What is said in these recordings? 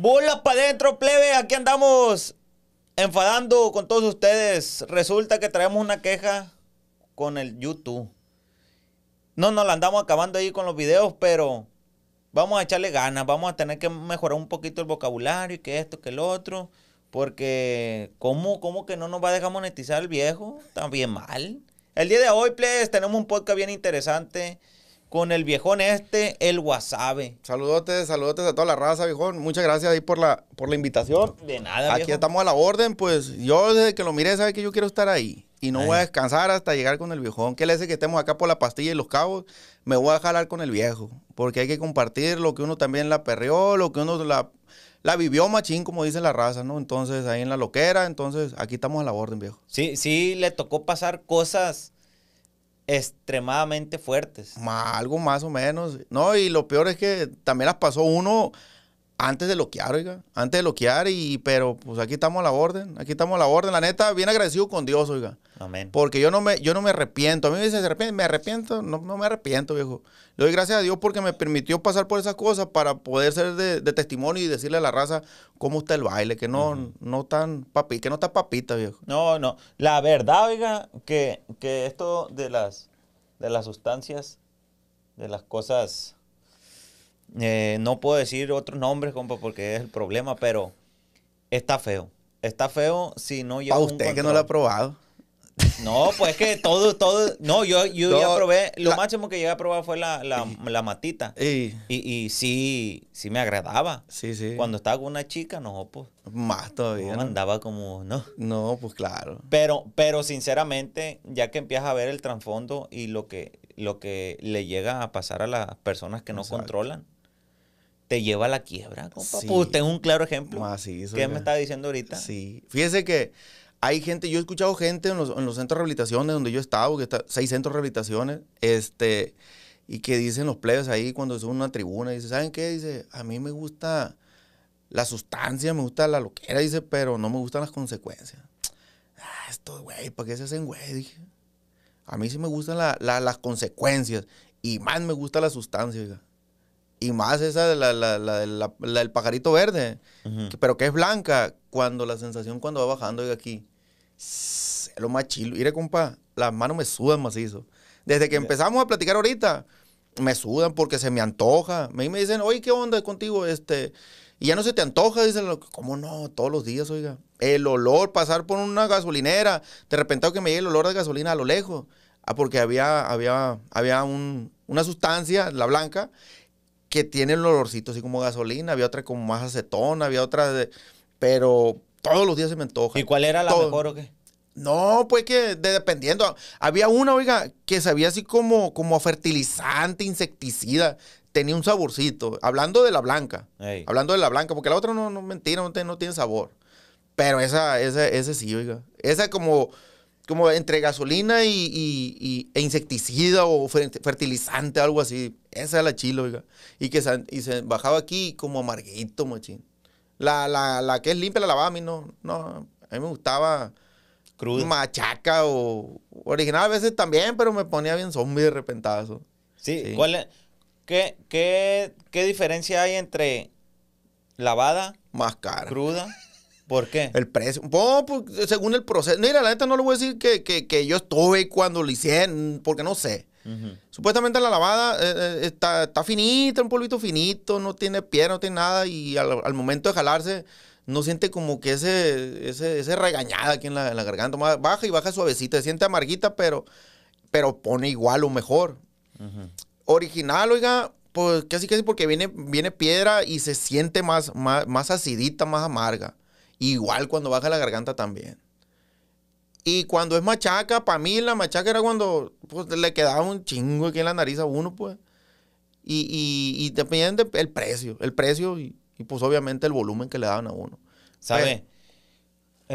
Bola para adentro, plebe. Aquí andamos enfadando con todos ustedes. Resulta que traemos una queja con el YouTube. No, nos la andamos acabando ahí con los videos, pero vamos a echarle ganas. Vamos a tener que mejorar un poquito el vocabulario y que esto, que el otro. Porque, ¿cómo, cómo que no nos va a dejar monetizar el viejo? También mal. El día de hoy, plebes, tenemos un podcast bien interesante con el viejón este, el wasabe. Saludotes, saludotes a toda la raza, viejón. Muchas gracias ahí por la, por la invitación. De nada, Aquí estamos a la orden, pues yo desde que lo miré sabe que yo quiero estar ahí. Y no voy a descansar hasta llegar con el viejón. Que le hace que estemos acá por la pastilla y los cabos? Me voy a jalar con el viejo. Porque hay que compartir lo que uno también la perreó, lo que uno la, la vivió machín, como dice la raza, ¿no? Entonces ahí en la loquera, entonces aquí estamos a la orden, viejo. Sí, sí, le tocó pasar cosas extremadamente fuertes. algo más o menos. No, y lo peor es que también las pasó uno antes de loquear, oiga, antes de loquear, y, pero pues aquí estamos a la orden, aquí estamos a la orden, la neta, bien agradecido con Dios, oiga. Amén. Porque yo no me, yo no me arrepiento, a mí me dicen, me arrepiento, no, me arrepiento, viejo. Le doy gracias a Dios porque me permitió pasar por esas cosas para poder ser de, testimonio y decirle a la raza cómo está el baile, que no, no tan papi, que no está papita, viejo. No, no, la verdad, oiga, que, que esto de las, de las sustancias, de las cosas eh, no puedo decir otros nombres, compa, porque es el problema, pero está feo. Está feo si no lleva. a usted que no lo ha probado. No, pues que todo, todo. No, yo, yo ya probé. Lo máximo que llegué a probar fue la, matita. Y, sí, sí me agradaba. Sí, sí. Cuando estaba con una chica, no, pues. Más todavía. No, andaba como, no. No, pues claro. Pero, pero sinceramente, ya que empiezas a ver el trasfondo y lo que, lo que le llega a pasar a las personas que no controlan, te lleva a la quiebra, compa. usted pues, un claro ejemplo. Ah, ¿Qué me está diciendo ahorita? Sí. Fíjese que hay gente, yo he escuchado gente en los, centros de rehabilitaciones donde yo estaba, que está, seis centros de rehabilitaciones, este, y que dicen los plebes ahí cuando suben una tribuna, dice, ¿saben qué? Dice, a mí me gusta la sustancia, me gusta la loquera, dice, pero no me gustan las consecuencias. Ah, esto güey, ¿para qué se hacen güey? a mí sí me gustan las consecuencias y más me gusta la sustancia, diga. Y más esa de la, la, la, la del pajarito verde, pero que es blanca, cuando la sensación cuando va bajando de aquí, lo más chilo. Mire, compa, las manos me sudan macizo. Desde que empezamos a platicar ahorita, me sudan porque se me antoja. Me, me dicen, oye, ¿qué onda contigo? Este, y ya no se te antoja, dicen, ¿cómo no? Todos los días, oiga. El olor, pasar por una gasolinera, de repente que me llegue el olor de gasolina a lo lejos, ah, porque había, había, había un, una sustancia, la blanca, que tiene el olorcito así como gasolina, había otra como más acetona, había otra de... Pero todos los días se me antoja. ¿Y cuál era la mejor o qué? No, pues que dependiendo. Había una, oiga, que sabía así como, como fertilizante, insecticida. Tenía un saborcito. Hablando de la blanca. Hablando de la blanca, porque la otra no, no mentira, no, no tiene sabor. Pero esa, esa, ese sí, oiga. Esa como como entre gasolina y, e insecticida o fertilizante, algo así. Esa es la chilo, oiga. Y que se, bajaba aquí como amarguito, machín. La, que es limpia la lavaba a mí no, no. A mí me gustaba Cruda. machaca o original a veces también, pero me ponía bien zombie de repentazo. Sí, ¿cuál ¿Qué, qué diferencia hay entre lavada, más cara, cruda ¿Por qué? El precio. Pues, según el proceso. Mira, la neta no le voy a decir que, yo estuve cuando lo hicieron, porque no sé. Supuestamente la lavada eh, eh, está, finita, un polvito finito, no tiene piedra, no tiene nada, y al, momento de jalarse, no siente como que ese, ese, regañada aquí en la, garganta. Baja y baja suavecita, se siente amarguita, pero, pero pone igual o mejor. Original, oiga, pues casi casi porque viene, viene piedra y se siente más, más acidita, más amarga. Igual cuando baja la garganta también. Y cuando es machaca, para mí la machaca era cuando pues, le quedaba un chingo aquí en la nariz a uno, pues. Y, y, dependiendo del precio, el precio y, pues obviamente el volumen que le daban a uno. ¿Sabe? Pues,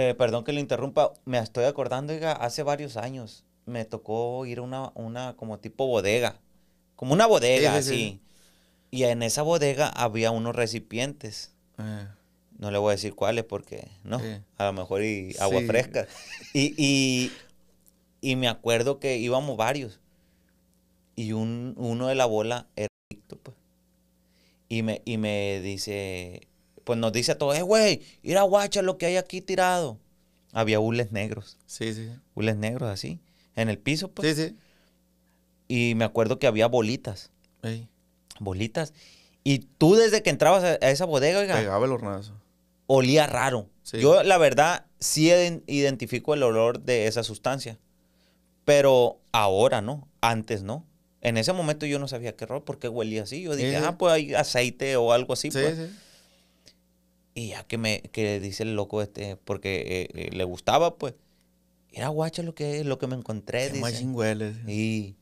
eh, perdón que le interrumpa, me estoy acordando, oiga, hace varios años me tocó ir a una, una como tipo bodega, como una bodega, sí, así. Y en esa bodega había unos recipientes. Eh no le voy a decir cuáles porque no, a lo mejor y agua fresca. Y, y, me acuerdo que íbamos varios y un, uno de la bola era pues. Y me, y me dice, pues nos dice a todos, eh, güey, ir guacha lo que hay aquí tirado. Había hules negros. Sí, sí. Hules negros así, en el piso, pues. Sí, sí. Y me acuerdo que había bolitas. Bolitas. Y tú desde que entrabas a esa bodega, Pegaba el hornazo olía raro. Yo, la verdad, sí identifico el olor de esa sustancia. Pero ahora no, antes no. En ese momento yo no sabía qué error, porque huelía así. Yo dije, ah, pues hay aceite o algo así. Pues. Y ya que me que dice el loco este, porque eh, eh, le gustaba, pues, era guacha lo que, lo que me encontré. Dice. Y,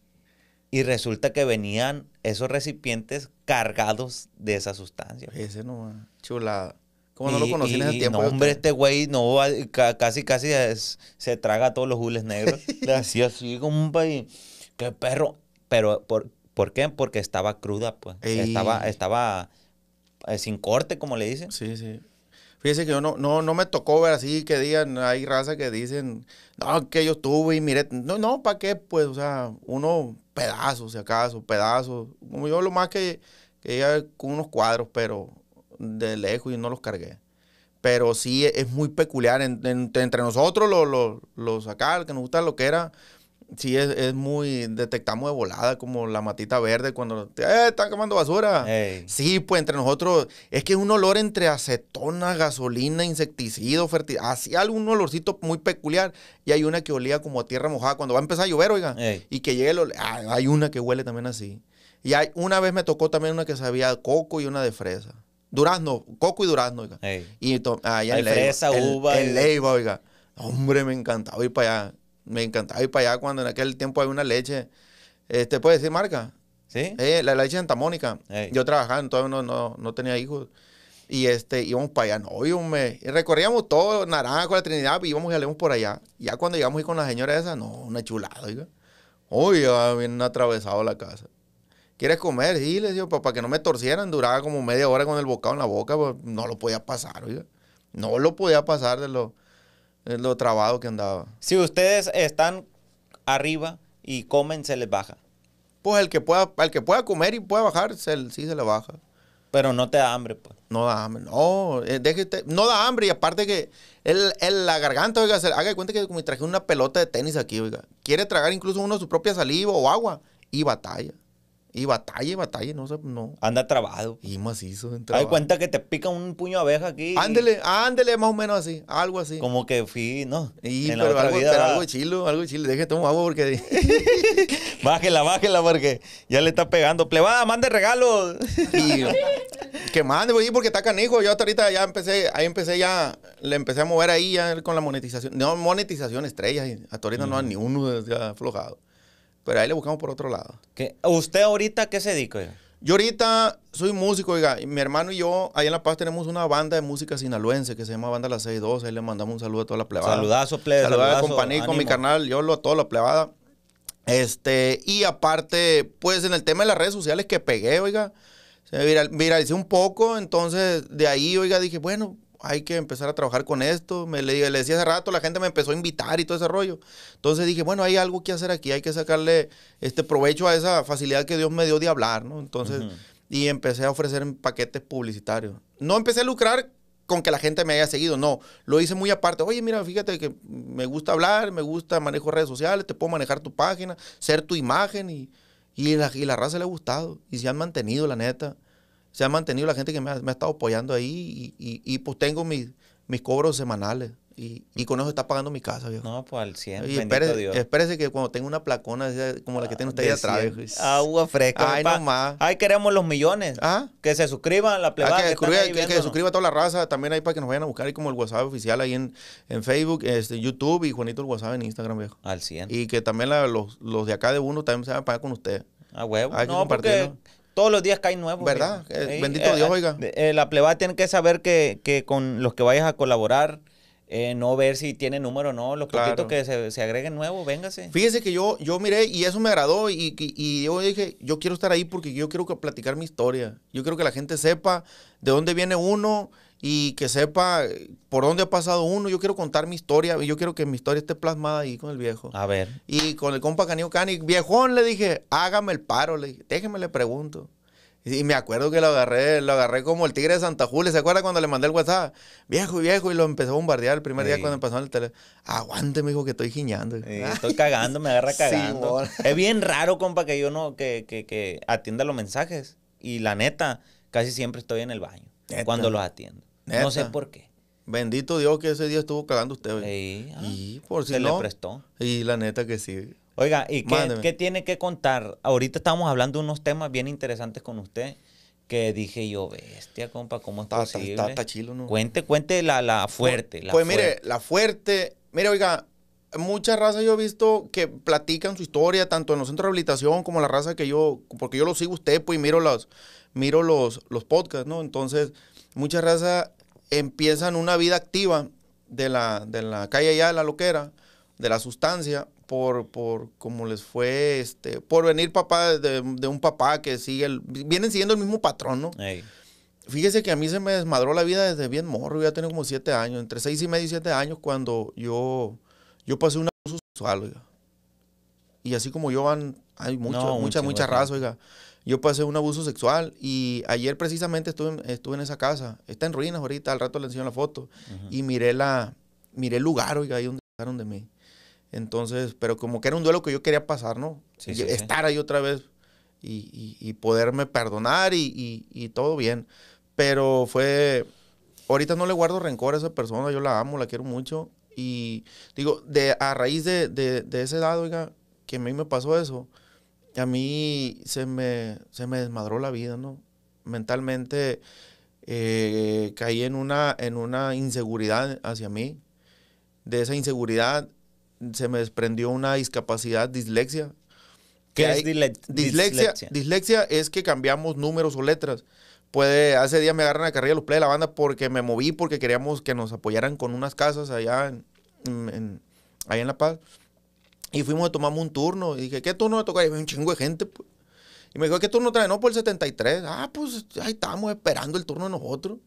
y resulta que venían esos recipientes cargados de esa sustancia. Ese no, chulada. Como no lo conocí en ese tiempo. hombre, este güey no casi, casi se traga a todos los hules negros. Le hacía así como un país. Qué perro. Pero, ¿por, ¿por qué? Porque estaba cruda, pues. Estaba, estaba eh, sin corte, como le dicen. Sí, sí. Fíjese que yo no, no, no me tocó ver así que digan, hay raza que dicen, no, que yo estuve y mire, No, no, ¿para qué? Pues, o sea, uno pedazos, si acaso, pedazos. Como yo lo más que, que con unos cuadros, pero de lejos y no los cargué. Pero sí es muy peculiar. entre nosotros, los, los, acá, que nos gusta lo que era, sí es, muy. Detectamos de volada como la matita verde cuando. Eh, están quemando basura! Sí, pues entre nosotros. Es que es un olor entre acetona, gasolina, insecticida, fértil Así algún olorcito muy peculiar. Y hay una que olía como a tierra mojada cuando va a empezar a llover, oiga. Y que llegue ah, hay una que huele también así. Y hay, una vez me tocó también una que sabía coco y una de fresa durazno, coco y durazno, oiga. Y allá el, uva. Leiva, oiga. Hombre, me encantaba ir para allá. Me encantaba ir para allá cuando en aquel tiempo había una leche. Este, ¿Puedes decir marca? Sí. Eh, la leche Santa Mónica. Yo trabajaba, entonces no, no, tenía hijos. Y este, íbamos para allá, no, eh, recorríamos todo, Naranja, con la Trinidad, íbamos y salíamos por allá. Ya cuando llegamos ahí con la señora esa, no, una chulada, oiga. Oiga, bien atravesado la casa. ¿Quieres comer? Sí, les digo, para que no me torcieran, duraba como media hora con el bocado en la boca, pues no lo podía pasar, oiga. No lo podía pasar de lo, lo trabado que andaba. Si ustedes están arriba y comen, se les baja. Pues el que pueda, el que pueda comer y pueda bajar, sí se le baja. Pero no te da hambre, pues. No da hambre, no, eh, déjate, no da hambre y aparte que el, la garganta, oiga, se, haga de cuenta que me traje una pelota de tenis aquí, oiga. Quiere tragar incluso uno su propia saliva o agua y batalla. Y batalla, batalla, no sé, no. Anda trabado. Y macizo. entra. Hay cuenta que te pica un puño abeja aquí. Ándele, ándele, más o menos así, algo así. Como que fui, ¿no? Y, pero, la algo, algo chilo, algo chilo. Deje, tomo agua porque... bájela, bájela porque ya le está pegando. Plebada, mande regalos. que mande, porque está canijo. Yo hasta ahorita ya empecé, ahí empecé ya, le empecé a mover ahí ya con la monetización. No, monetización estrella. Hasta ahorita no mm. hay ni uno ya aflojado pero ahí le buscamos por otro lado. ¿Usted ahorita qué se dedica? Yo ahorita soy músico, oiga, y mi hermano y yo, ahí en La Paz tenemos una banda de música sinaloense que se llama Banda La 612, ahí le mandamos un saludo a toda la plebada. Saludazo, plebada. Saludazo, compañía con mi canal yo lo a toda la plebada. Este, y aparte, pues en el tema de las redes sociales que pegué, oiga, se viralicé un poco, entonces de ahí, oiga, dije, bueno, hay que empezar a trabajar con esto. Me le, decía hace rato, la gente me empezó a invitar y todo ese rollo. Entonces dije, bueno, hay algo que hacer aquí, hay que sacarle este provecho a esa facilidad que Dios me dio de hablar, ¿no? Entonces, y empecé a ofrecer paquetes publicitarios. No empecé a lucrar con que la gente me haya seguido, no, lo hice muy aparte. Oye, mira, fíjate que me gusta hablar, me gusta manejo redes sociales, te puedo manejar tu página, ser tu imagen y, y la raza le ha gustado y se han mantenido, la neta se ha mantenido la gente que me ha, estado apoyando ahí y, pues tengo mis, cobros semanales. Y, con eso está pagando mi casa, viejo. No, pues al 100. Y espérese, que cuando tenga una placona como la que ah, tiene usted ahí atrás, Agua fresca. Ay, no más. Ay, queremos los millones. ¿Ah? Que se suscriban a la ah, plebada. que, se suscriba a toda la raza. También ahí para que nos vayan a buscar. Ahí como el WhatsApp oficial ahí en, Facebook, este, YouTube y Juanito el WhatsApp en Instagram, viejo. Al 100. Y que también los, de acá de uno también se van a pagar con usted. ah huevo. Hay no, porque todos los días caen nuevos. ¿Verdad? Eh, bendito eh, Dios, oiga. Eh, la plebada tiene que saber que, que con los que vayas a colaborar, no ver si tiene número o no, los que se, agreguen nuevos, véngase. Fíjese que yo, yo miré y eso me agradó y, y, y, yo dije, yo quiero estar ahí porque yo quiero platicar mi historia, yo quiero que la gente sepa de dónde viene uno y que sepa eh, por dónde ha pasado uno. Yo quiero contar mi historia, y yo quiero que mi historia esté plasmada ahí con el viejo. A ver. Y con el compa Canio Cani, viejón, le dije, hágame el paro, le dije, déjeme le pregunto. Y me acuerdo que lo agarré, lo agarré como el tigre de Santa Julia. ¿Se acuerda cuando le mandé el WhatsApp? Viejo, viejo, y lo empezó a bombardear el primer día cuando empezó el teléfono. Aguante, hijo, que estoy giñando. estoy cagando, me agarra cagando. es bien raro, compa, que yo no, que, que, que atienda los mensajes. Y la neta, casi siempre estoy en el baño. Cuando los atiendo. No sé por qué. Bendito Dios que ese día estuvo cagando usted. Sí, ah, y por si se no, le prestó. Y la neta que sí. Oiga, ¿y qué, tiene que contar? Ahorita estábamos hablando de unos temas bien interesantes con usted que dije yo, bestia, compa, ¿cómo es posible? ¿no? Cuente, cuente la, pues, fuerte. Pues, mire, la fuerte. Mire, oiga, muchas razas yo he visto que platican su historia, tanto en los centros de rehabilitación como la raza que yo, porque yo lo sigo usted, pues, y miro los, miro los, los podcasts, ¿no? Entonces, mucha raza empiezan una vida activa de la, de la calle ya de la loquera, de la sustancia, por, por como les fue, este, por venir papá de, un papá que sigue, vienen siguiendo el mismo patrón, ¿no? Fíjese que a mí se me desmadró la vida desde bien morro, ya tenía como siete años, entre seis y medio y siete años cuando yo, yo pasé un abuso sexual, oiga. Y así como yo van, hay mucha, mucha, mucha raza, oiga yo pasé un abuso sexual y ayer precisamente estuve, estuve en esa casa. Está en ruinas ahorita, al rato le enseño la foto. Y miré, la, miré el lugar, oiga, ahí donde dejaron de mí. Entonces, pero como que era un duelo que yo quería pasar, ¿no? estar ahí otra vez y, poderme perdonar y, todo bien. Pero fue, ahorita no le guardo rencor a esa persona, yo la amo, la quiero mucho. Y digo, de, a raíz de, ese dado, oiga, que a mí me pasó eso, a mí se me, desmadró la vida, ¿no? Mentalmente eh, caí en una, en una inseguridad hacia mí. De esa inseguridad se me desprendió una discapacidad, dislexia. ¿Qué es dislexia, dislexia? es que cambiamos números o letras. Puede, hace días me agarran la carrera los play de la banda porque me moví, porque queríamos que nos apoyaran con unas casas allá allá en La Paz. Y fuimos a tomamos un turno. Y dije, ¿qué turno me toca? Y un chingo de gente, pues. Y me dijo, ¿qué turno trae? No, por pues el 73. Ah, pues ahí estamos esperando el turno de nosotros.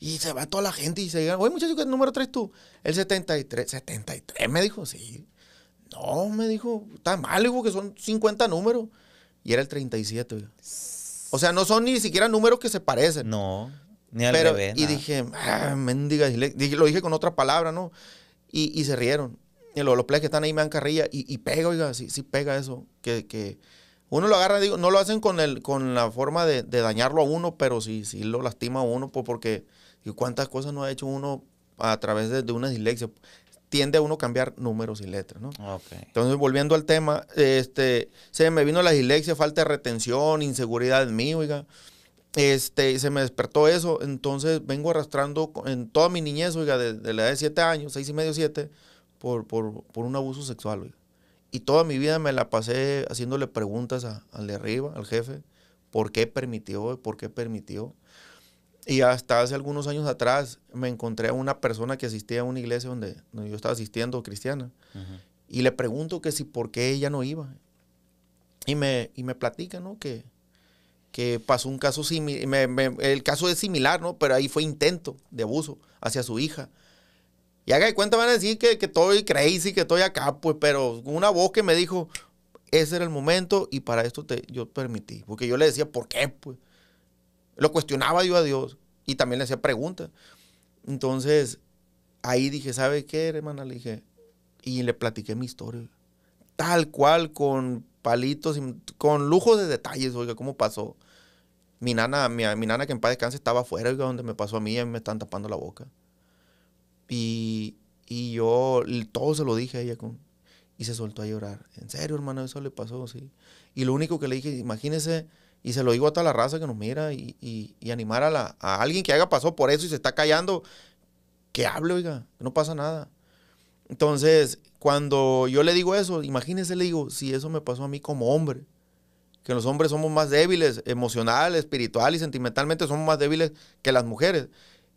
Y se va toda la gente y se digan, oye, muchachos ¿qué número traes tú? El 73. ¿73? Me dijo, sí. No, me dijo, está mal, dijo que son 50 números. Y era el 37. O sea, no son ni siquiera números que se parecen. No, ni al revés, Y dije, ah, mendiga. lo dije con otra palabra, ¿no? y se rieron los, los players que están ahí me dan carrilla y, y pega, oiga, sí, sí pega eso. Que, uno lo agarra, digo, no lo hacen con, el, con la forma de, dañarlo a uno, pero sí, lo lastima a uno, pues porque cuántas cosas no ha hecho uno a través de, una dislexia. Tiende a uno cambiar números y letras, ¿no? Ah, entonces, volviendo al tema, este, se me vino la dislexia, falta de retención, inseguridad en mí, oiga. Este, se me despertó eso, entonces vengo arrastrando en toda mi niñez, oiga, desde la edad de 7 años, 6 y medio, 7, por, un abuso sexual. Y toda mi vida me la pasé haciéndole preguntas al de arriba, al jefe, por qué permitió, por qué permitió. Y hasta hace algunos años atrás me encontré a una persona que asistía a una iglesia donde, yo estaba asistiendo, cristiana, y le pregunto que si por qué ella no iba. Y me, y me platica, ¿no? Que, que pasó un caso similar, el caso es similar, ¿no? Pero ahí fue intento de abuso hacia su hija. Y haga de cuenta, van a decir que, que estoy crazy, que estoy acá, pues, pero una voz que me dijo, ese era el momento y para esto te, yo permití. Porque yo le decía, ¿por qué? Pues, lo cuestionaba yo a Dios y también le hacía preguntas. Entonces, ahí dije, ¿sabe qué, hermana? Le dije, y le platiqué mi historia. Tal cual, con palitos, y, con lujos de detalles, oiga, cómo pasó. Mi nana, mi, mi nana que en paz descanse estaba afuera, oiga, donde me pasó a mí, a mí me están tapando la boca. Y, yo todo se lo dije a ella con, y se soltó a llorar. En serio, hermano, eso le pasó, sí. Y lo único que le dije, imagínese, y se lo digo a toda la raza que nos mira y, animar a, la, a alguien que haya pasado por eso y se está callando, que hable, oiga, no pasa nada. Entonces, cuando yo le digo eso, imagínese, le digo, si eso me pasó a mí como hombre, que los hombres somos más débiles, emocional, espiritual y sentimentalmente somos más débiles que las mujeres.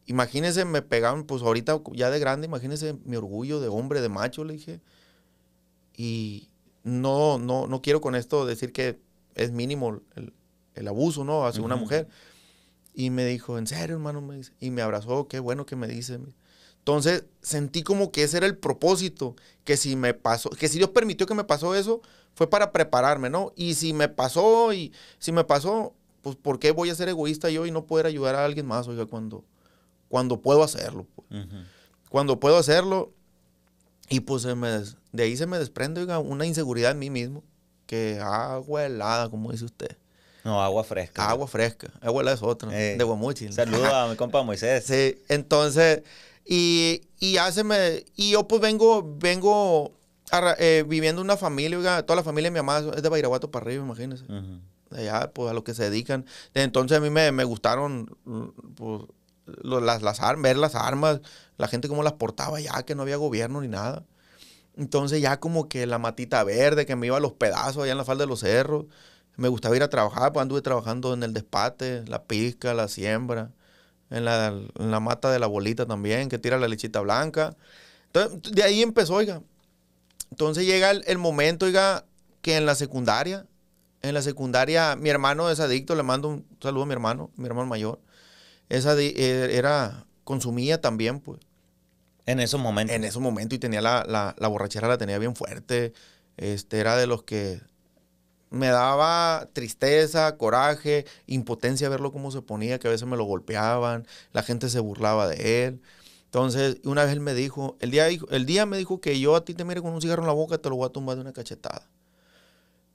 Imagínense, me pegaban, pues ahorita ya de grande, imagínense mi orgullo de hombre, de macho, le dije. Y no, no, no quiero con esto decir que es mínimo el, abuso, ¿no? Hacia una mujer. Y me dijo, en serio, hermano, Y me abrazó, qué bueno que me dice. Entonces sentí como que ese era el propósito, que si me pasó, que si Dios permitió que me pasó eso, fue para prepararme, ¿no? Y si me pasó, y si me pasó, pues ¿por qué voy a ser egoísta yo y no poder ayudar a alguien más, oiga, cuando cuando puedo hacerlo. Pues. Cuando puedo hacerlo, y pues me de ahí se me desprende una inseguridad en mí mismo, que agua helada, como dice usted. No, agua fresca. Agua fresca. Agua helada es otra, eh, de Guamuchi. Saludos a mi compa Moisés. Sí, entonces, y, y me, y yo pues vengo, vengo eh, viviendo una familia, toda la familia de mi mamá es de Bairaguato para arriba, imagínense. Allá, pues a lo que se dedican. Entonces a mí me, me gustaron, pues las, armas, ver las armas, la gente cómo las portaba ya, que no había gobierno ni nada. Entonces ya como que la matita verde, que me iba a los pedazos allá en la falda de los cerros, me gustaba ir a trabajar, pues anduve trabajando en el despate, la pizca, la siembra, en la, en la mata de la bolita también, que tira la lechita blanca. Entonces, de ahí empezó, oiga. Entonces llega el, el momento, oiga, que en la secundaria, en la secundaria, mi hermano es adicto, le mando un saludo a mi hermano, mi hermano mayor esa eh, era, consumía también, pues. En esos momentos. En esos momentos y tenía la, borrachera, la tenía bien fuerte. Este, era de los que me daba tristeza, coraje, impotencia verlo cómo se ponía, que a veces me lo golpeaban, la gente se burlaba de él. Entonces, una vez él me dijo, el día, el día me dijo que yo a ti te mire con un cigarro en la boca, te lo voy a tumbar de una cachetada.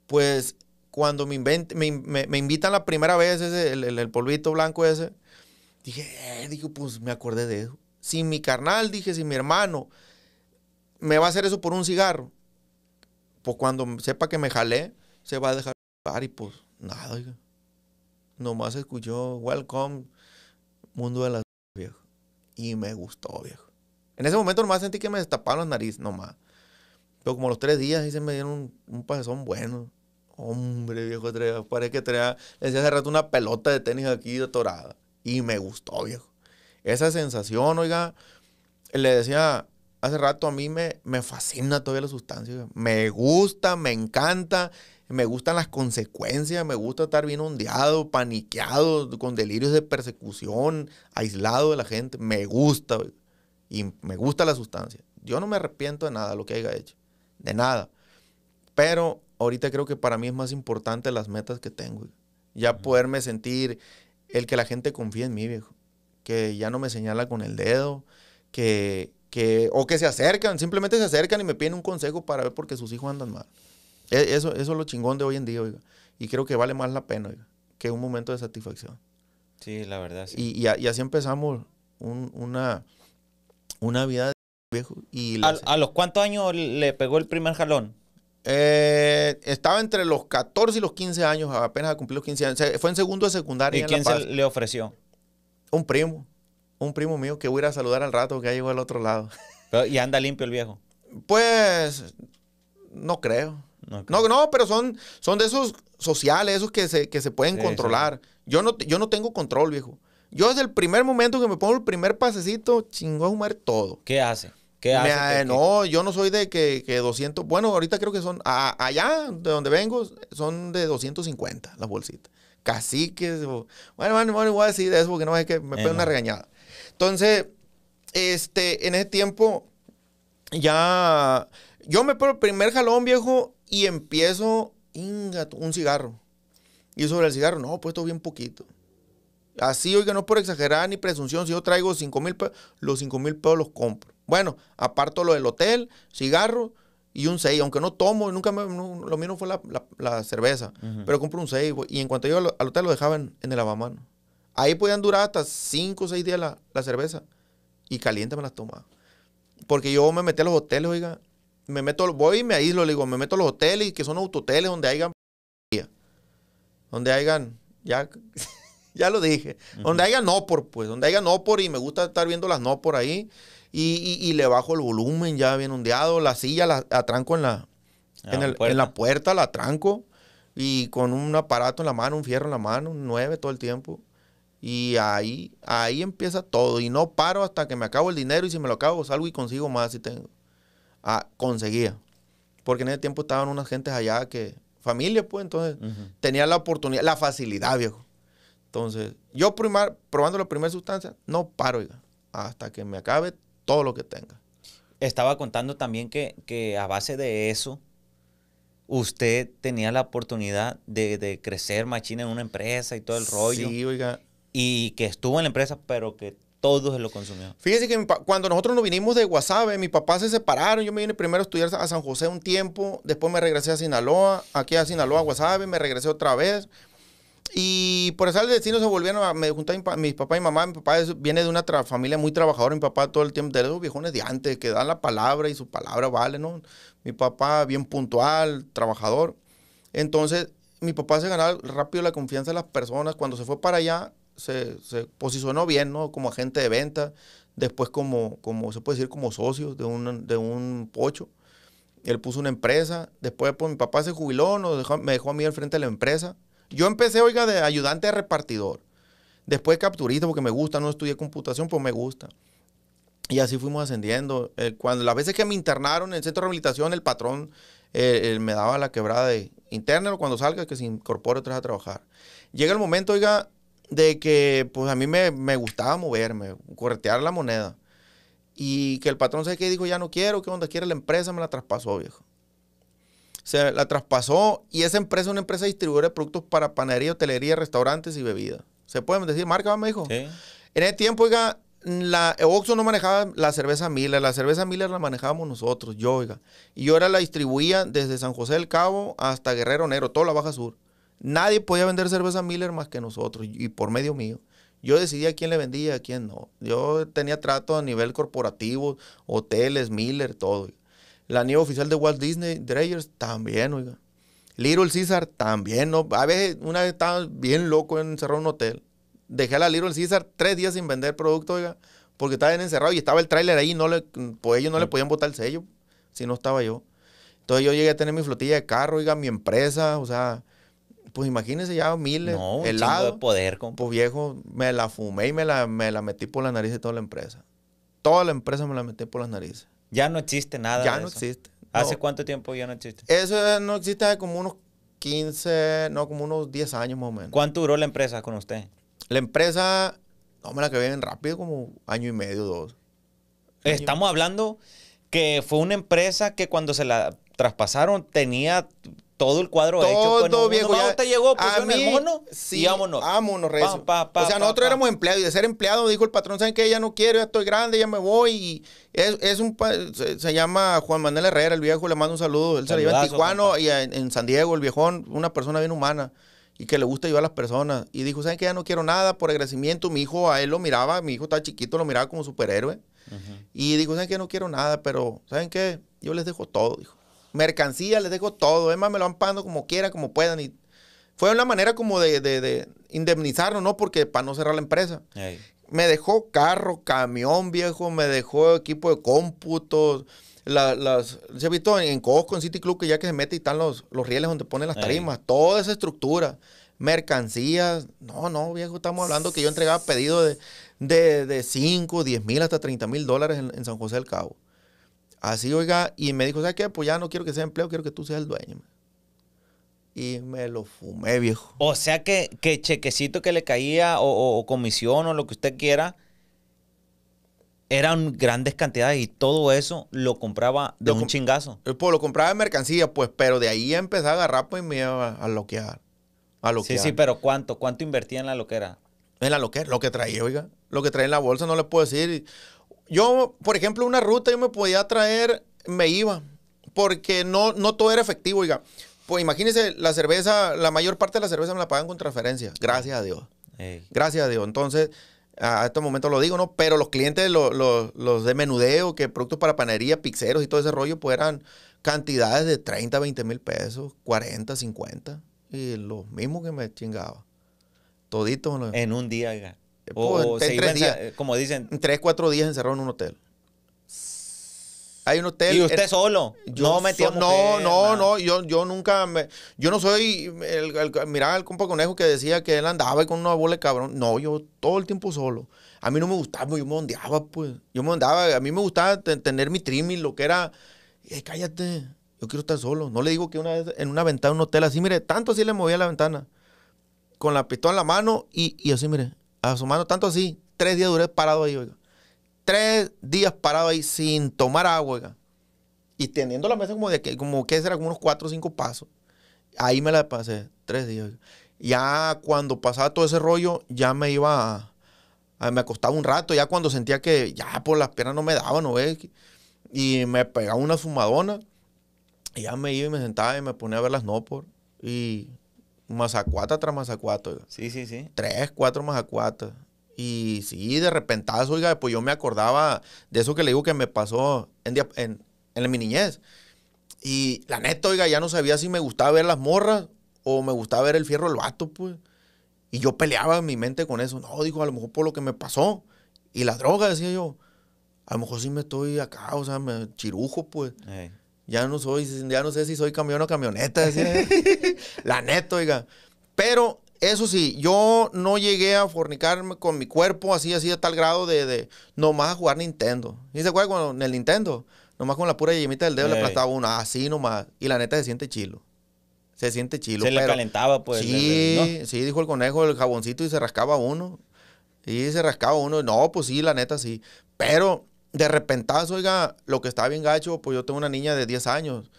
Pues cuando me, me, invitan la primera vez el polvito blanco ese, Dije, eh, digo, pues me acordé de eso. Si mi carnal, dije, si mi hermano me va a hacer eso por un cigarro, pues cuando sepa que me jalé, se va a dejar y pues nada, oiga. Nomás escuchó Welcome, Mundo de las viejo. Y me gustó, viejo. En ese momento nomás sentí que me destaparon las nariz, nomás. Pero como los tres días y se me dieron un, un bueno. Hombre, viejo, parece que traía, le decía hace rato una pelota de tenis aquí atorada. Y me gustó, viejo. Esa sensación, oiga, le decía hace rato, a mí me, me fascina todavía la sustancia. Me gusta, me encanta, me gustan las consecuencias, me gusta estar bien ondeado, paniqueado, con delirios de persecución, aislado de la gente. Me gusta, y me gusta la sustancia. Yo no me arrepiento de nada, lo que haya hecho, de nada. Pero ahorita creo que para mí es más importante las metas que tengo. Ya poderme sentir el que la gente confíe en mí, viejo. Que ya no me señala con el dedo, que, que, o que se acercan, simplemente se acercan y me piden un consejo para ver por qué sus hijos andan mal. E, eso, eso es lo chingón de hoy en día, oiga. Y creo que vale más la pena, oiga, que un momento de satisfacción. Sí, la verdad. Y, así empezamos un, una, una vida de viejo. Y ¿A, ¿A los cuántos años le pegó el primer jalón? Eh, estaba entre los 14 y los 15 años, apenas cumplí los 15 años. fue en segundo de secundaria. ¿Y quién se le ofreció? Un primo, un primo mío que voy a ir a saludar al rato que ya llegó al otro lado. ¿Y anda limpio el viejo? Pues no creo. No, no, pero son, son de esos sociales, esos que se, pueden controlar. Yo, no, yo no tengo control, viejo. Yo desde el primer momento que me pongo el primer pasecito, chingo a humar todo. ¿Qué hace? no, yo no soy de que, 200. Bueno, ahorita creo que son. allá de donde vengo son de 250 las bolsitas. Caciques. que... bueno, bueno, bueno, voy a decir de eso porque no que me una regañada. Entonces, este, en ese tiempo, ya. Yo me pongo el primer jalón, viejo, y empiezo un cigarro. Y sobre el cigarro, no, pues todo bien poquito. Así, oiga, no por exagerar ni presunción, si yo traigo 5 mil pesos, los 5 mil pesos los compro. Bueno, aparto lo del hotel, cigarro y un 6. Aunque no tomo, nunca me, lo mío fue la, cerveza. Pero compro un 6, Y en cuanto yo al, hotel lo dejaba en, el lavamano. Ahí podían durar hasta 5 o 6 días la, cerveza. Y caliente me las tomaba. Porque yo me metí a los hoteles, oiga. Me meto, voy y me aíslo, le digo, me meto a los hoteles y que son autoteles donde hayan. Donde hayan. Ya, ya lo dije. Donde haya no por, pues. Donde haya no por y me gusta estar viendo las no por ahí y, y, le bajo el volumen ya bien ondeado, la silla la atranco en la, en, puerta. la puerta, la atranco y con un aparato en la mano, un fierro en la mano, un todo el tiempo. Y ahí, ahí empieza todo. Y no paro hasta que me acabo el dinero. Y si me lo acabo, salgo y consigo más si tengo. Ah, conseguía. Porque en ese tiempo estaban unas gentes allá que. Familia, pues, entonces tenía la oportunidad, la facilidad, viejo. Entonces, yo primar, probando la primera sustancia, no paro, hasta que me acabe todo lo que tenga. Estaba contando también que, a base de eso, usted tenía la oportunidad de, de crecer machina en una empresa y todo el rollo. Sí, Y que estuvo en la empresa, pero que todo se lo consumió. Fíjese que cuando nosotros nos vinimos de Guasave, mis papás se separaron. Yo me vine primero a estudiar a San José un tiempo, después me regresé a Sinaloa, aquí a Sinaloa, Guasave, me regresé otra vez. Y por eso el destino se volvieron a, me mi, papá y mi mamá. Mi papá viene de una familia muy trabajadora. Mi papá todo el tiempo, de los viejones de antes, que dan la palabra y su palabra vale, ¿no? Mi papá bien puntual, trabajador. Entonces, mi papá se ganaba rápido la confianza de las personas. Cuando se fue para allá, se, posicionó bien, ¿no? Como agente de venta. Después como, como se puede decir, como socio de un, de un pocho. Él puso una empresa. Después, pues, mi papá se jubiló, me dejó a mí al frente de la empresa yo empecé, oiga, de ayudante de repartidor. Después capturista, porque me gusta, no estudié computación, pues me gusta. Y así fuimos ascendiendo. Eh, cuando las veces que me internaron en el centro de rehabilitación, el patrón eh, eh, me daba la quebrada de interno cuando salga, que se incorpore otra vez a trabajar. Llega el momento, oiga, de que pues a mí me, gustaba moverme, corretear la moneda. Y que el patrón, sé que Dijo, ya no quiero, que donde quiera la empresa, me la traspasó, viejo se la traspasó y esa empresa es una empresa distribuidora de productos para panadería, hotelería, restaurantes y bebidas. ¿Se pueden decir marca, me dijo? En ese tiempo, oiga, la Oxxo no manejaba la cerveza Miller, la cerveza Miller la manejábamos nosotros, yo, oiga. Y yo era la distribuía desde San José del Cabo hasta Guerrero Negro, toda la Baja Sur. Nadie podía vender cerveza Miller más que nosotros y por medio mío. Yo decidía a quién le vendía y a quién no. Yo tenía trato a nivel corporativo, hoteles, Miller, todo. La nieve oficial de Walt Disney, Dreyers, también, oiga. Little Caesar, también, ¿no? A veces, una vez estaba bien loco en encerrado un hotel. Dejé a la Little Caesar tres días sin vender producto, oiga, porque estaba bien encerrado y estaba el tráiler ahí, no le, pues ellos no le mm. podían botar el sello, si no estaba yo. Entonces yo llegué a tener mi flotilla de carro, oiga, mi empresa, o sea, pues imagínense ya miles, no, helado. de poder, Pues viejo, me la fumé y me la, me la metí por la nariz de toda la empresa. Toda la empresa me la metí por las narices. Ya no existe nada. Ya no existe. ¿Hace cuánto tiempo ya no existe? Eso no existe como unos 15, no, como unos 10 años más o menos. ¿Cuánto duró la empresa con usted? La empresa, no me la que vienen rápido, como año y medio, dos. Eh, estamos hablando que fue una empresa que cuando se la traspasaron tenía todo el cuadro todo hecho. Todo pues, viejo. ya, te llegó, pues mí, mono sí, vámonos. Vámonos, rezo. o sea, nosotros éramos empleados y de ser empleado dijo el patrón, ¿saben qué? Ya no quiero, ya estoy grande, ya me voy. Y es, un se, llama Juan Manuel Herrera, el viejo, le mando un saludo. Él se lleva en Tijuana y en, San Diego, el viejón, una persona bien humana y que le gusta ayudar a las personas. Y dijo, ¿saben qué? Ya no quiero nada por agradecimiento. Mi hijo a él lo miraba, mi hijo estaba chiquito, lo miraba como superhéroe. Y dijo, ¿saben qué? No quiero nada, pero ¿saben qué? Yo les dejo todo, dijo mercancías, les dejo todo. Es más, me lo van pagando como quiera, como puedan. Y fue una manera como de, de, ¿no? Porque para no cerrar la empresa. Me dejó carro, camión viejo, me dejó equipo de cómputos. las, se ha visto en, Costco, en City Club, que ya que se mete y están los, rieles donde ponen las tarimas. Toda esa estructura mercancías. No, no, viejo, estamos hablando que yo entregaba pedidos de, 5, 10 mil hasta 30 mil dólares en, San José del Cabo. Así, oiga, y me dijo, ¿sabes qué? Pues ya no quiero que sea empleo, quiero que tú seas el dueño. Y me lo fumé, viejo. O sea que, chequecito que le caía o, comisión o lo que usted quiera, eran grandes cantidades y todo eso lo compraba de un chingazo. Eh, pues lo compraba en mercancía, pues, pero de ahí empecé a agarrar pues, y me iba a, loquear. A loquear. Sí, sí, pero ¿cuánto? ¿Cuánto invertía en la loquera? En la loquera, lo que traía, oiga. Lo que traía en la bolsa, no le puedo decir yo, por ejemplo, una ruta yo me podía traer, me iba, porque no, no todo era efectivo, oiga. Pues imagínese, la cerveza, la mayor parte de la cerveza me la pagan con transferencia, gracias a Dios. Gracias a Dios. Entonces, a este momento lo digo, ¿no? Pero los clientes, los, de menudeo, que productos para panería, pixeros y todo ese rollo, pues eran cantidades de 30, 20 mil pesos, 40, 50. Y lo mismo que me chingaba. Todito. En un día, oiga. Eh, oh, o tres como dicen. Tres, cuatro días encerrado en un hotel. Hay un hotel. ¿Y usted solo? no No, no, no. Yo, yo nunca. Me, yo no soy. El, al compa conejo que decía que él andaba con una bola de cabrón. No, yo todo el tiempo solo. A mí no me gustaba, yo me ondeaba, pues. Yo me andaba A mí me gustaba tener mi trimming, lo que era. cállate, yo quiero estar solo. No le digo que una vez en una ventana, un hotel así, mire, tanto así le movía la ventana. Con la pistola en la mano y, y así, mire mano, tanto así, tres días duré parado ahí, oiga. Tres días parado ahí sin tomar agua, oiga. Y teniendo la mesa como de que, como que como unos cuatro o cinco pasos. Ahí me la pasé, tres días. Ya cuando pasaba todo ese rollo, ya me iba a, me acostaba un rato, ya cuando sentía que ya por las piernas no me daban, ¿no ves? Y me pegaba una fumadona. Y ya me iba y me sentaba y me ponía a ver las no por. Y mazacuata tras mazacuata. Sí, sí, sí. Tres, cuatro mazacuata. Y sí, de repentazo, oiga, pues yo me acordaba de eso que le digo que me pasó en, en, mi niñez. Y la neta, oiga, ya no sabía si me gustaba ver las morras o me gustaba ver el fierro del vato, pues. Y yo peleaba en mi mente con eso. No, digo, a lo mejor por lo que me pasó. Y la droga, decía yo. A lo mejor sí me estoy acá, o sea, me chirujo, pues. Ya no soy, ya no sé si soy camión o camioneta. la neta, oiga. Pero eso sí, yo no llegué a fornicarme con mi cuerpo así, así, a tal grado de, nomás a jugar Nintendo. ¿Y se acuerdan cuando en el Nintendo? Nomás con la pura yemita del dedo le aplastaba uno, así nomás. Y la neta se siente chilo. Se siente chilo. Se le calentaba, pues. Sí, sí, dijo el conejo, el jaboncito y se rascaba uno. Y se rascaba uno. No, pues sí, la neta sí. Pero de repentazo, oiga, lo que estaba bien gacho, pues yo tengo una niña de 10 años,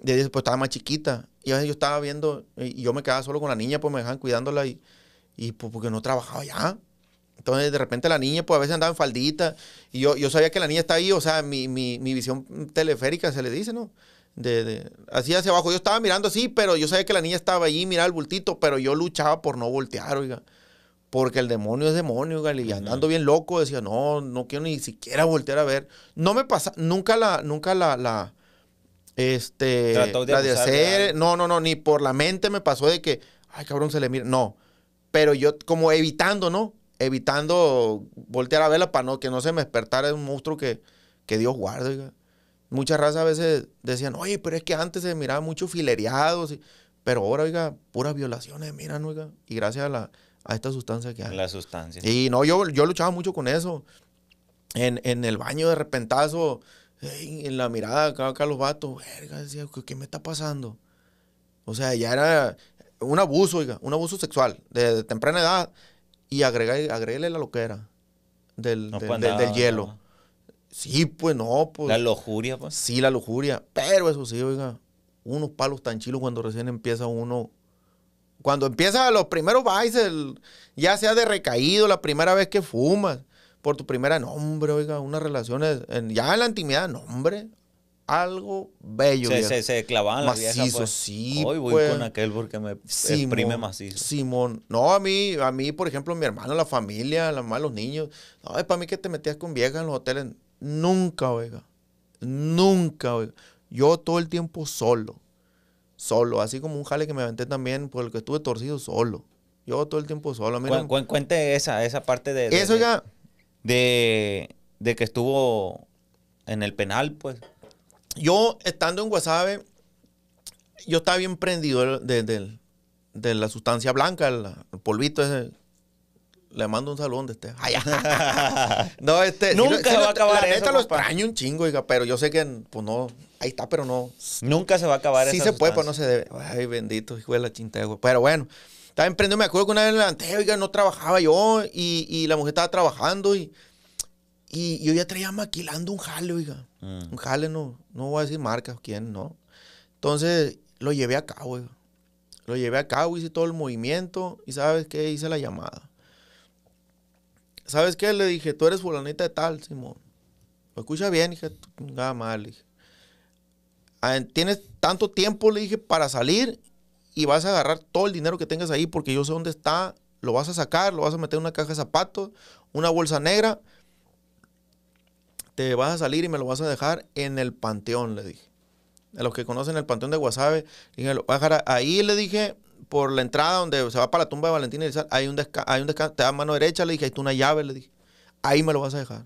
de 10, pues estaba más chiquita, y a veces yo estaba viendo, y yo me quedaba solo con la niña, pues me dejaban cuidándola, y, y pues porque no trabajaba ya. Entonces, de repente la niña, pues a veces andaba en faldita, y yo, sabía que la niña estaba ahí, o sea, mi, visión teleférica se le dice, ¿no? De, así hacia abajo. Yo estaba mirando así, pero yo sabía que la niña estaba ahí, miraba el bultito, pero yo luchaba por no voltear, oiga porque el demonio es demonio, Gali, y andando bien loco decía, no, no quiero ni siquiera voltear a ver. No me pasa, nunca la, nunca la, este, Trató de hacer, no, no, no, ni por la mente me pasó de que, ay, cabrón, se le mira, no. Pero yo como evitando, ¿no? Evitando voltear a verla para no, que no se me despertara un monstruo que, que Dios guarde, oiga. Muchas razas a veces decían, oye, pero es que antes se miraba mucho filereados, pero ahora, oiga, puras violaciones, mira, oiga. Y gracias a la, a esta sustancia que hay. La sustancia. Y no, yo, yo luchaba mucho con eso. En, el baño de repentazo, en la mirada acá, los vatos, verga, decía, ¿qué, me está pasando? O sea, ya era un abuso, oiga, un abuso sexual de, temprana edad y agregar, agregarle la loquera del, del, pues, hielo. Sí, pues no, pues. La lujuria, pues. Sí, la lujuria. Pero eso sí, oiga, unos palos tan chilos cuando recién empieza uno cuando empiezas los primeros vices, ya sea de recaído, la primera vez que fumas, por tu primera nombre, oiga, unas relaciones, ya en la intimidad, nombre, algo bello. Se, se, clavaban las macizo, pues. sí. Hoy voy pues. con aquel porque me Simón, exprime macizo. Simón, no, a mí, a mí, por ejemplo, mi hermano, la familia, la mamá, los niños, no, es para mí que te metías con viejas en los hoteles, nunca, oiga, nunca, oiga. Yo todo el tiempo solo solo, así como un jale que me aventé también, por el que estuve torcido solo. Yo todo el tiempo solo. Mira, cuente esa, esa parte de... eso ya... De, que estuvo en el penal, pues. Yo, estando en Guasave, yo estaba bien prendido de, de la sustancia blanca, el, el polvito ese le mando un saludo donde esté. no, este. Nunca se va a acabar la Neta lo extraño un chingo, diga pero yo sé que, pues no. Ahí está, pero no. Nunca se va a acabar eso. Sí se puede, pero no se debe. Ay, bendito, hijo de la chinta, Pero bueno, estaba emprendiendo. Me acuerdo que una vez oiga, no trabajaba yo y, y la mujer estaba trabajando y. Y yo ya traía maquilando un jale, oiga. Mm. Un jale, no, no voy a decir marcas, quién, no. Entonces, lo llevé a cabo, Lo llevé a cabo, hice todo el movimiento y ¿sabes qué? Hice la llamada. ¿sabes qué? Le dije, tú eres fulanita de tal, Simón. Lo escucha bien, dije, nada mal, ah, Tienes tanto tiempo, le dije, para salir y vas a agarrar todo el dinero que tengas ahí porque yo sé dónde está, lo vas a sacar, lo vas a meter en una caja de zapatos, una bolsa negra, te vas a salir y me lo vas a dejar en el panteón, le dije. A los que conocen el panteón de Guasave, dije, lo ahí, le dije, por la entrada donde se va para la tumba de Valentín y hay un hay un descanso, te da mano derecha, le dije, ahí está una llave, le dije, ahí me lo vas a dejar.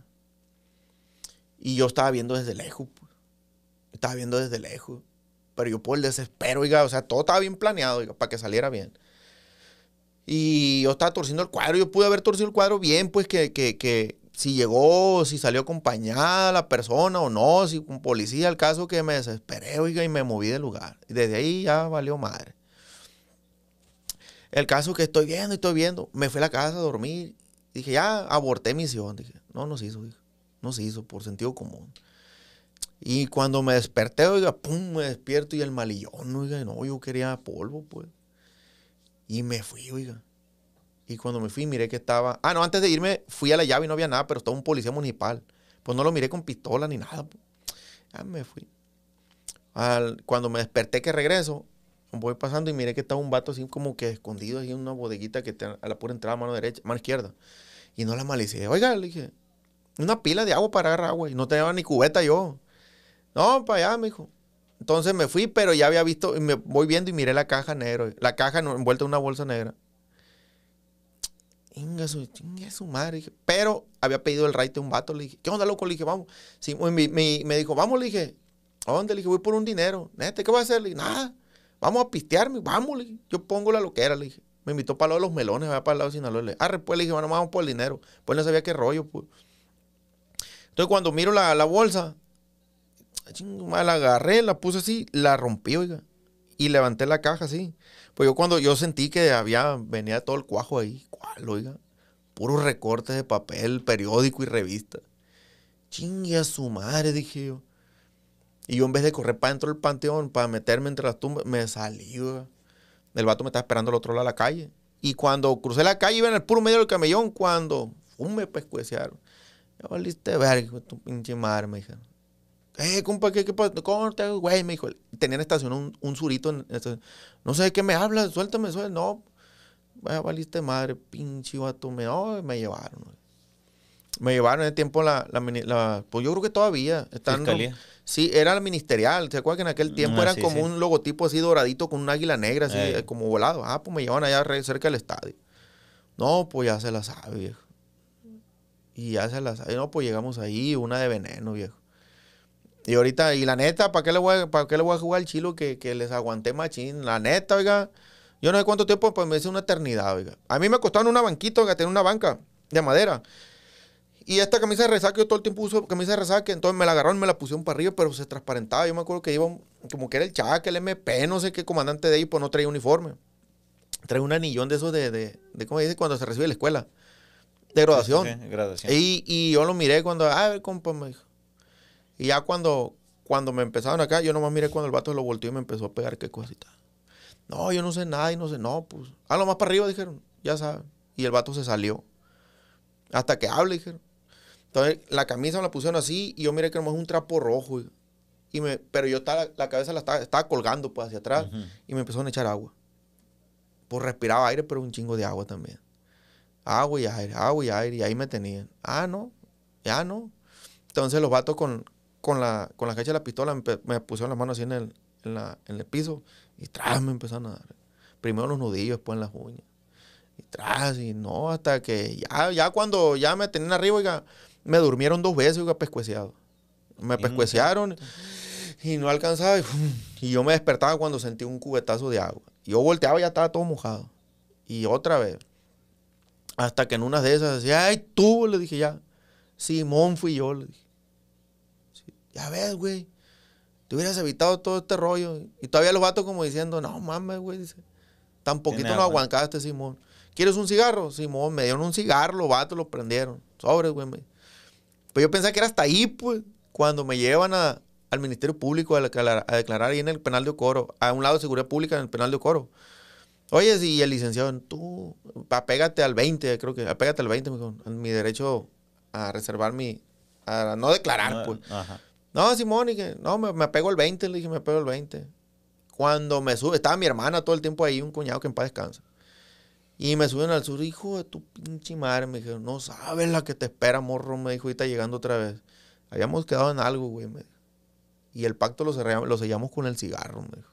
Y yo estaba viendo desde lejos, pues. estaba viendo desde lejos, pero yo por el desespero, oiga, o sea, todo estaba bien planeado, oiga, para que saliera bien. Y yo estaba torciendo el cuadro, yo pude haber torcido el cuadro bien, pues que, si llegó, si salió acompañada la persona o no, si un policía, el caso que me desesperé, oiga, y me moví del lugar. desde ahí ya valió madre. El caso que estoy viendo y estoy viendo, me fui a la casa a dormir. Dije, ya aborté misión. Dije, no, no se hizo, No se hizo, por sentido común. Y cuando me desperté, oiga, pum, me despierto y el malillón, oiga, no, yo quería polvo, pues. Y me fui, oiga. Y cuando me fui, miré que estaba. Ah, no, antes de irme, fui a la llave y no había nada, pero estaba un policía municipal. Pues no lo miré con pistola ni nada. Pues. Ya me fui. Al, cuando me desperté que regreso, voy pasando y miré que estaba un vato así como que escondido ahí en una bodeguita que te, a la pura entrada, mano derecha, mano izquierda. Y no la malicé. Oiga, le dije, una pila de agua para agarrar agua. Y no tenía ni cubeta yo. No, para allá, me dijo. Entonces me fui, pero ya había visto, y me voy viendo y miré la caja negra. La caja envuelta en una bolsa negra. Inga su, su madre. Pero había pedido el right de un vato. Le dije, ¿qué onda, loco? Le dije, vamos. Sí, me, dijo, vamos, le dije. ¿A dónde? Le dije, voy por un dinero. ¿Neta? ¿Qué voy a hacer? Le nada Vamos a pistearme, vamos, Yo pongo la loquera, le dije. Me invitó para el de los melones, me para el lado de Sinaloa. Le después ah, pues, le dije, bueno, vamos por el dinero. Pues no sabía qué rollo, pues. Entonces, cuando miro la, bolsa, ah, la agarré, la puse así, la rompí, oiga. Y levanté la caja así. Pues yo cuando yo sentí que había, venía todo el cuajo ahí, cuál, oiga. Puros recortes de papel, periódico y revista. Chingue a su madre, dije yo. Y yo en vez de correr para dentro del panteón, para meterme entre las tumbas, me salí, del El vato me estaba esperando al otro lado de la calle. Y cuando crucé la calle, iba en el puro medio del camellón, cuando fum me pescueciaron. Ya valiste verga, tu pinche madre, me dijeron. Eh, compa, ¿qué, qué pasa? ¿Cómo te güey? Me dijo, tenían estacionado un, un surito. En, no sé de qué me hablas, suéltame, suéltame. No, ya valiste madre, pinche vato. Me, oh, me llevaron me llevaron en el tiempo la, Pues yo creo que todavía están. Sí, era el ministerial. ¿Se acuerdan que en aquel mm, tiempo eran ah, era como un logotipo así doradito con un águila negra, así eh. como volado? Ah, pues me llevan allá cerca del estadio. No, pues ya se la sabe, viejo. Y ya se la sabe. No, pues llegamos ahí, una de veneno, viejo. Y ahorita, y la neta, ¿para qué le voy a, para qué le voy a jugar al chilo que, que les aguanté machín? La neta, oiga. Yo no sé cuánto tiempo, pues me hice una eternidad, oiga. A mí me costaron una banquita, oiga, tener una banca de madera. Y esta camisa de resaca, yo todo el tiempo uso camisa de resaca, entonces me la agarraron, me la pusieron para arriba, pero se transparentaba. Yo me acuerdo que iba, como que era el Chac, el MP, no sé qué comandante de ahí, pues no traía uniforme. Traía un anillón de esos de, de, ¿cómo dice? Cuando se recibe la escuela. De graduación. graduación. Y, y, yo lo miré cuando, ah, a ver, compa, me dijo. Y ya cuando, cuando me empezaron acá, yo nomás miré cuando el vato lo volteó y me empezó a pegar qué cosita. No, yo no sé nada y no sé, no, pues. a ah, lo más para arriba dijeron, ya saben. Y el vato se salió. Hasta que hable, dijeron. Entonces la camisa me la pusieron así y yo miré que es un trapo rojo. Y, me, pero yo estaba, la cabeza la estaba, colgando pues hacia atrás y me empezaron a echar agua. Pues respiraba aire, pero un chingo de agua también. Agua y aire, agua y aire. Y ahí me tenían. Ah, no, ya no. Entonces los vatos con, con la, con la cacha de la pistola me, pusieron las manos así en el, en, el piso y tras me empezaron a dar. Primero los nudillos, después pues, en las uñas. Y tras, y no, hasta que ya, ya cuando ya me tenían arriba, oiga, me durmieron dos veces, y pescueciado. Me pescueciaron y no alcanzaba. Y, yo me despertaba cuando sentí un cubetazo de agua. Yo volteaba y ya estaba todo mojado. Y otra vez. Hasta que en una de esas decía, ay, tú, le dije ya. Simón fui yo, le dije. ya ves, güey. Te hubieras evitado todo este rollo. Y todavía los vatos como diciendo, no mames, güey. Dice, tan poquito no Simón. ¿Quieres un cigarro? Simón, me dieron un cigarro, los vatos lo prendieron. Sobres, güey. Pero pues yo pensaba que era hasta ahí, pues, cuando me llevan al Ministerio Público a declarar, a ahí en el penal de Ocoro, a un lado de Seguridad Pública en el penal de Ocoro. Oye, si el licenciado, tú, apégate al 20, creo que, apégate al 20, en mi derecho a reservar mi, a no declarar, pues. No, Simón, y no, me, me apego al 20, le dije, me apego al 20. Cuando me sube, estaba mi hermana todo el tiempo ahí, un cuñado que en paz descansa. Y me subieron al sur, hijo de tu pinche madre. Me dijo, no sabes la que te espera, morro. Me dijo, ahorita llegando otra vez. Habíamos quedado en algo, güey. Me dijo. Y el pacto lo, lo sellamos con el cigarro, me dijo.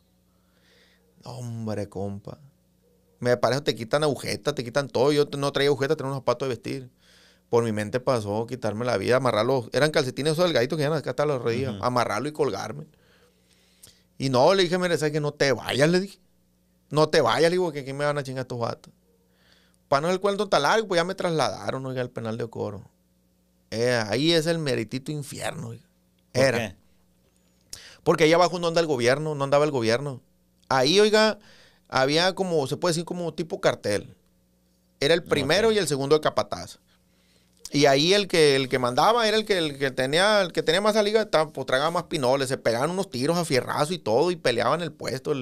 Hombre, compa. Me parece te quitan agujetas, te quitan todo. Yo no traía agujetas, tenía unos zapatos de vestir. Por mi mente pasó quitarme la vida, amarrarlo. Eran calcetines esos delgaditos que eran acá hasta los rodillas. Amarrarlo y colgarme. Y no, le dije, mire, ¿sabes que no te vayas? Le dije. No te vayas, le digo, que aquí me van a chingar estos vatos para no el cuento tan largo, pues ya me trasladaron, oiga, al penal de Ocoro. Eh, ahí es el meritito infierno, oiga. Era. Porque ahí abajo no anda el gobierno, no andaba el gobierno. Ahí, oiga, había como, se puede decir, como tipo cartel. Era el primero y el segundo de capataz. Y ahí el que, el que mandaba era el que, el que tenía, el que tenía más salida, pues tragaba más pinoles, se pegaban unos tiros a fierrazo y todo, y peleaban el puesto,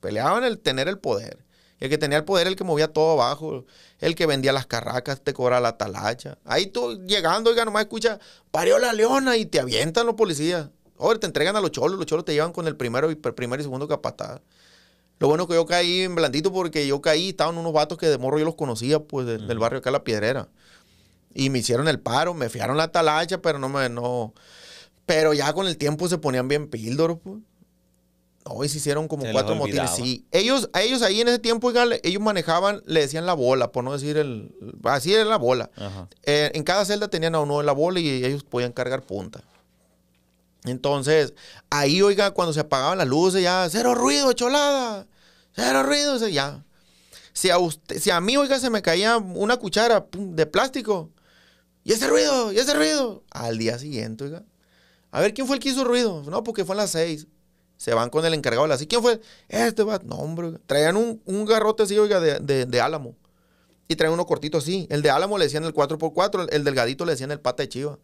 peleaban el tener el poder. El que tenía el poder, el que movía todo abajo, el que vendía las carracas, te cobraba la talacha. Ahí tú llegando, oiga, nomás escucha, parió la leona y te avientan los policías. Ahora te entregan a los cholos, los cholos te llevan con el primero y, y segundo capataz. Lo bueno que yo caí en blandito porque yo caí, estaban unos vatos que de morro yo los conocía, pues del barrio acá La Piedrera. Y me hicieron el paro, me fiaron la talacha, pero no me, no. Pero ya con el tiempo se ponían bien píldoros, pues. Hoy se hicieron como cuatro motines. Sí, ellos, ellos ahí en ese tiempo, oiga, ellos manejaban, le decían la bola, por no decir el. Así era la bola. Eh, en cada celda tenían a uno de la bola y ellos podían cargar punta. Entonces, ahí, oiga, cuando se apagaban las luces, ya, cero ruido, cholada, cero ruido, ya. Si a, si a mí, oiga, se me caía una cuchara de plástico, y ese ruido, y ese ruido, al día siguiente, oiga. A ver, ¿quién fue el que hizo ruido? No, porque fue a las seis se van con el encargado de la ¿Quién fue? Este va. No, hombre. Traían un, un garrote así, oiga, de, álamo. Y traían uno cortito así. El de álamo le decían el 4x4, el, delgadito le decían el pata de chiva.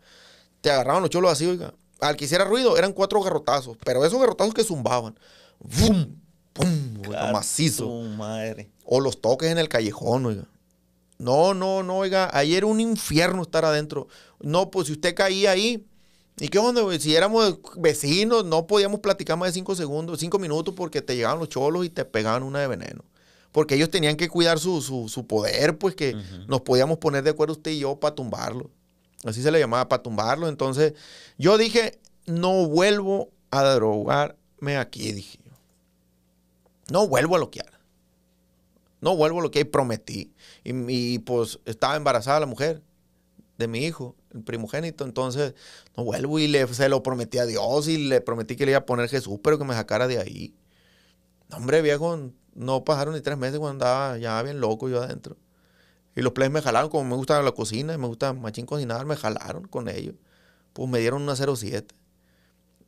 Te agarraban los cholos así, oiga. Al que hiciera ruido eran cuatro garrotazos, pero esos garrotazos que zumbaban. ¡Bum! ¡Pum! macizo. Madre. O los toques en el callejón, oiga. No, no, no, oiga. Ayer era un infierno estar adentro. No, pues si usted caía ahí, ¿Y qué onda, Si éramos vecinos, no podíamos platicar más de cinco segundos, cinco minutos, porque te llegaban los cholos y te pegaban una de veneno. Porque ellos tenían que cuidar su, poder, pues que nos podíamos poner de acuerdo usted y yo para tumbarlo. Así se le llamaba, para tumbarlo. Entonces, yo dije, no vuelvo a drogarme aquí, dije yo. No vuelvo a loquear. No vuelvo a lo que prometí. Y, y, pues estaba embarazada la mujer de mi hijo el primogénito. Entonces, no vuelvo y le, se lo prometí a Dios y le prometí que le iba a poner Jesús, pero que me sacara de ahí. No, hombre, viejo, no pasaron ni tres meses cuando andaba ya bien loco yo adentro. Y los plebes me jalaron, como me gusta la cocina, me gusta machín cocinar, me jalaron con ellos. Pues me dieron una 07.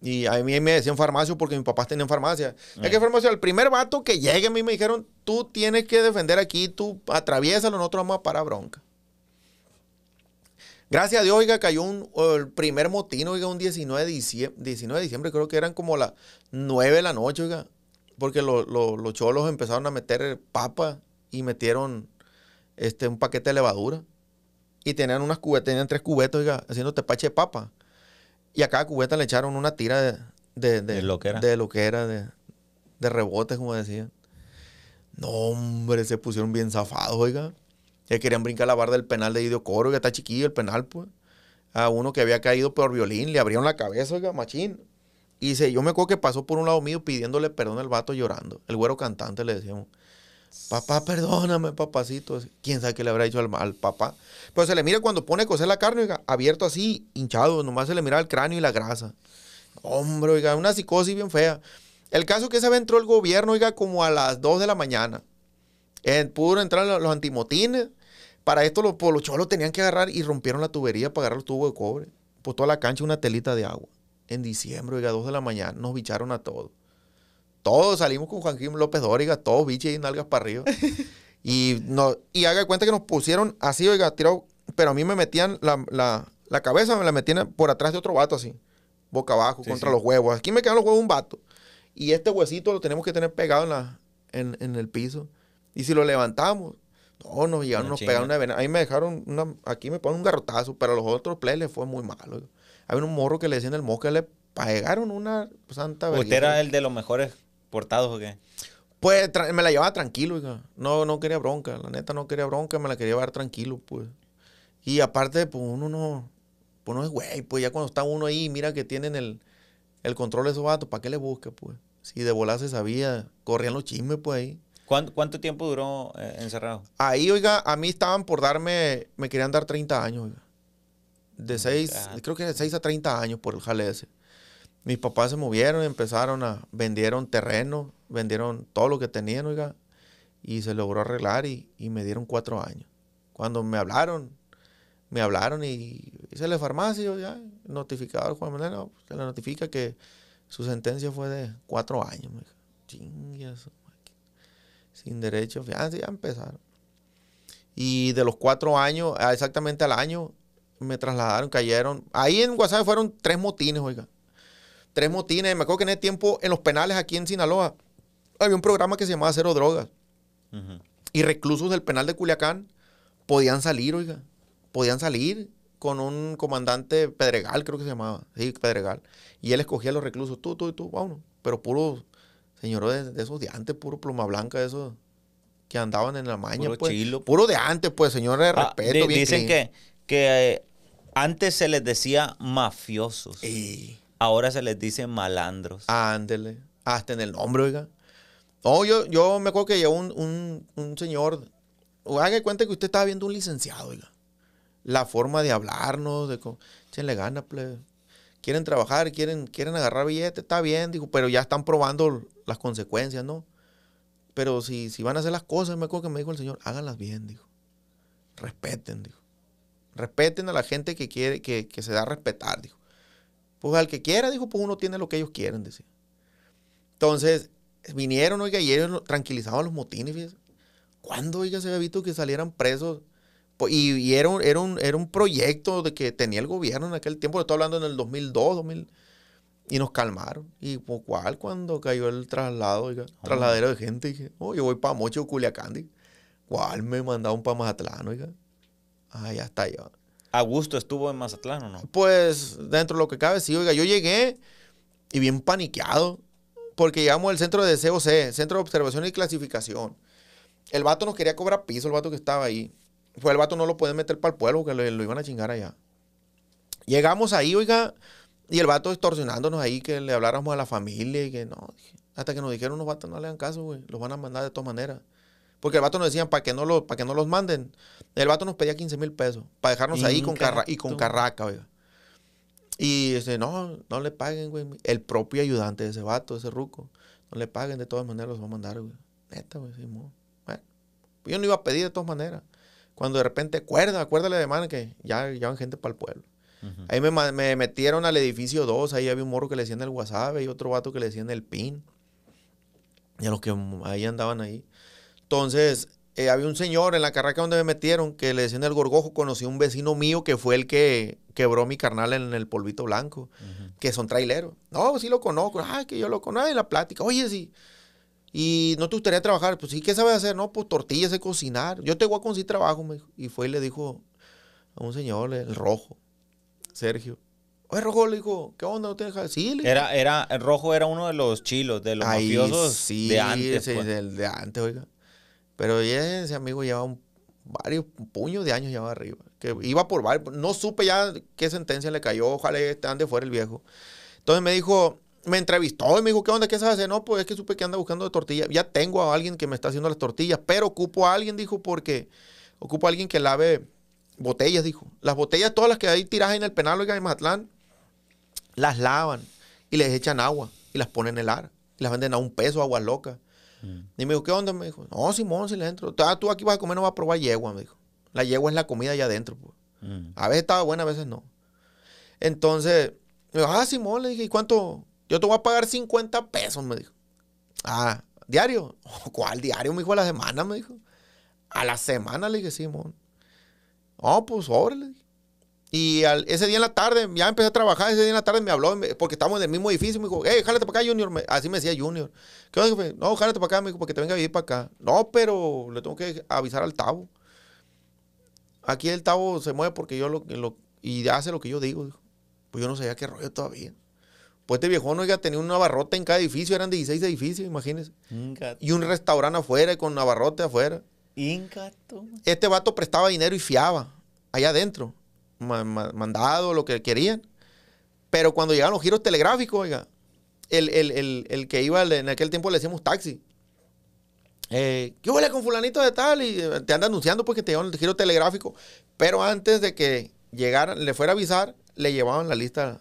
Y a mí me decían farmacia porque mis papás tenían farmacia. hay ah. que farmacia? El primer vato que llegue a mí me dijeron, tú tienes que defender aquí, tú atraviésalo, nosotros vamos a parar bronca. Gracias a Dios, oiga, cayó un, el primer motín, oiga, un 19 de diciembre, de diciembre, creo que eran como las 9 de la noche, oiga, porque los cholos empezaron a meter papa y metieron este, un paquete de levadura. Y tenían unas cubetas, tenían tres cubetas, oiga, haciendo tepache de papa. Y a cada cubeta le echaron una tira de, de, lo que era, de, de, de rebotes, como decían. No, hombre, se pusieron bien zafados, oiga. Ya querían brincar la barra del penal de Idio Coro, que está chiquillo el penal, pues. A uno que había caído por violín, le abrieron la cabeza, oiga, machín. Y se, yo me acuerdo que pasó por un lado mío pidiéndole perdón al vato llorando. El güero cantante le decíamos, papá, perdóname, papacito. ¿Quién sabe qué le habrá hecho al, mal, papá? Pero se le mira cuando pone a coser la carne, oiga, abierto así, hinchado, nomás se le mira el cráneo y la grasa. Hombre, oiga, una psicosis bien fea. El caso que se vez entró el gobierno, oiga, como a las 2 de la mañana. pudo entrar los antimotines para esto pues, los, por tenían que agarrar y rompieron la tubería para agarrar los tubos de cobre. Por pues, a la cancha una telita de agua. En diciembre, oiga, 2 de la mañana, nos bicharon a todos. Todos salimos con Joaquín López Dóriga, todos biches y nalgas para arriba. y, no, y haga cuenta que nos pusieron así, oiga, tirado. Pero a mí me metían la, cabeza, me la metían por atrás de otro vato así boca abajo, contra los huevos. Aquí me quedan los huevos un vato. Y este huesito lo tenemos que tener pegado la, en, en, el piso. Y si lo levantamos, Oh, no, nos llegaron, nos pegaron una vena. Ahí me dejaron una, aquí me ponen un garrotazo, pero a los otros play fue muy malo. Había un morro que le decían el mosca, le pegaron una santa ¿Usted era el de los mejores portados o qué? Pues me la llevaba tranquilo, hija. No, no quería bronca, la neta no quería bronca, me la quería llevar tranquilo, pues. Y aparte, pues uno no, pues no es güey, pues ya cuando está uno ahí, mira que tienen el, el control de esos vatos, ¿para qué le busca, pues? Si de volar se sabía, corrían los chismes, pues ahí. ¿Cuánto, tiempo duró eh, encerrado? Ahí, oiga, a mí estaban por darme, me querían dar 30 años, oiga. De 6, mm, creo que de 6 a 30 años por el jale ese. Mis papás se movieron y empezaron a, vendieron terreno, vendieron todo lo que tenían, oiga, y se logró arreglar y, me dieron 4 años. Cuando me hablaron, me hablaron y hice la farmacia, ya, Notificado Juan Manuel, se le notifica que su sentencia fue de 4 años. oiga. chingas, sin derecho. fianza, ah, ya empezaron. Y de los cuatro años, ah, exactamente al año, me trasladaron, cayeron. Ahí en WhatsApp fueron tres motines, oiga. Tres motines. Me acuerdo que en ese tiempo, en los penales aquí en Sinaloa, había un programa que se llamaba Cero Drogas. Y reclusos del penal de Culiacán podían salir, oiga. Podían salir con un comandante Pedregal, creo que se llamaba. Sí, Pedregal. Y él escogía los reclusos, tú, tú y tú, vámonos. Pero puros Señor, de, esos de antes, puro pluma blanca, de esos que andaban en la maña, puro pues. Puro de antes, pues, señores, de ah, respeto. dicen que, que eh, antes se les decía mafiosos. Y... Ahora se les dice malandros. Ándele. Hasta en el nombre, oiga. No, yo, yo me acuerdo que llegó un, un, un señor. Haga cuenta que usted estaba viendo un licenciado, oiga. La forma de hablarnos, de. le gana, plebe. Pues quieren trabajar, quieren, quieren agarrar billetes? está bien, dijo, pero ya están probando las consecuencias, ¿no? Pero si, si van a hacer las cosas, me acuerdo que me dijo el Señor, háganlas bien, dijo. Respeten, dijo. Respeten a la gente que quiere, que, se da a respetar, dijo. Pues al que quiera, dijo, pues uno tiene lo que ellos quieren, decía. Entonces, vinieron, oiga, y ellos tranquilizaban los motines, ¿Cuándo, oiga, se había visto que salieran presos y, era, un, era, un, proyecto de que tenía el gobierno en aquel tiempo, lo estoy hablando en el 2002, 2000, y nos calmaron. Y pues, ¿cuál? Cuando cayó el traslado, oiga, oh. trasladero de gente, dije, oh, yo voy para Mocho, Culiacán, dije, ¿cuál? Me mandaron para Mazatlán, oiga. Ah, ya está, ya. gusto estuvo en Mazatlán o no? Pues, dentro de lo que cabe, sí, oiga, yo llegué y bien paniqueado, porque llegamos al centro de COC, Centro de Observación y Clasificación. El vato nos quería cobrar piso, el vato que estaba ahí. Pues el vato no lo pueden meter para el pueblo, que lo, iban a chingar allá. Llegamos ahí, oiga, y el vato extorsionándonos ahí, que le habláramos a la familia y que no. Hasta que nos dijeron los vatos, no le dan caso, güey. Los van a mandar de todas maneras. Porque el vato nos decían, para que, no lo, para que no los manden. El vato nos pedía 15 mil pesos para dejarnos ahí con y con carraca, oiga. Y dice, este, no, no le paguen, güey. El propio ayudante de ese vato, ese ruco. No le paguen, de todas maneras los va a mandar, güey. Neta, güey, sí, Bueno, yo no iba a pedir de todas maneras. Cuando de repente, cuerda, acuérdale de mano que ya llevan gente para el pueblo. Ahí me, metieron al edificio 2, ahí había un morro que le decían el WhatsApp y otro vato que le decían el pin. Y a los que ahí andaban ahí. Entonces, eh, había un señor en la carraca donde me metieron que le decían el gorgojo, conocí a un vecino mío que fue el que quebró mi carnal en el polvito blanco, que son traileros. No, sí lo conozco, Ah, que yo lo conozco, en la plática, oye, sí. Y no te gustaría trabajar. Pues sí, ¿qué sabes hacer? No, pues tortillas, sé cocinar. Yo te voy a conseguir trabajo, me dijo. Y fue y le dijo a un señor, el rojo, Sergio. Oye, Rojo, le dijo, ¿qué onda? ¿No te dejas? Sí, le era, era, el Rojo era uno de los chilos, de los mafiosos de antes. Sí, pues. de antes, oiga. Pero ese amigo llevaba un, varios puños de años ya arriba. Que iba por varios, no supe ya qué sentencia le cayó, ojalá esté ande fuera el viejo. Entonces me dijo, me entrevistó y me dijo, ¿qué onda? ¿Qué sabes? No, pues es que supe que anda buscando de tortilla. Ya tengo a alguien que me está haciendo las tortillas, pero ocupo a alguien, dijo, porque ocupo a alguien que lave botellas, dijo. Las botellas, todas las que hay tiradas en el penal, oiga, en Mazatlán, las lavan y les echan agua y las ponen en el ar. Y las venden a un peso, agua loca. Mm. Y me dijo, ¿qué onda? Me dijo, no, Simón, si le entro. Ah, tú aquí vas a comer, no vas a probar yegua, me dijo. La yegua es la comida allá adentro. Pues". Mm. A veces estaba buena, a veces no. Entonces, me dijo, ah, Simón, le dije, ¿y cuánto, yo te voy a pagar 50 pesos, me dijo. Ah, diario. ¿Cuál diario, me dijo? A la semana, me dijo. A la semana le dije, sí, mon. No, pues órale. Y ese día en la tarde, ya empecé a trabajar, ese día en la tarde me habló, porque estábamos en el mismo edificio, me dijo, hey, jálate para acá, Junior. así me decía Junior. ¿Qué onda, No, jálate para acá, me dijo, porque te venga a vivir para acá. No, pero le tengo que avisar al Tavo. Aquí el Tavo se mueve porque yo lo, lo y hace lo que yo digo, dijo. Pues yo no sabía qué rollo todavía. Pues este viejón, oiga, tenía un abarrote en cada edificio, eran 16 edificios, imagínense. Y un restaurante afuera con una barrota afuera. Este vato prestaba dinero y fiaba allá adentro, mandado, lo que querían. Pero cuando llegaban los giros telegráficos, oiga, el, que iba, en aquel tiempo le decíamos taxi. Eh, ¿Qué huele con fulanito de tal? Y eh, te anda anunciando porque pues, te llevan el giro telegráfico. Pero antes de que llegara, le fuera a avisar, le llevaban la lista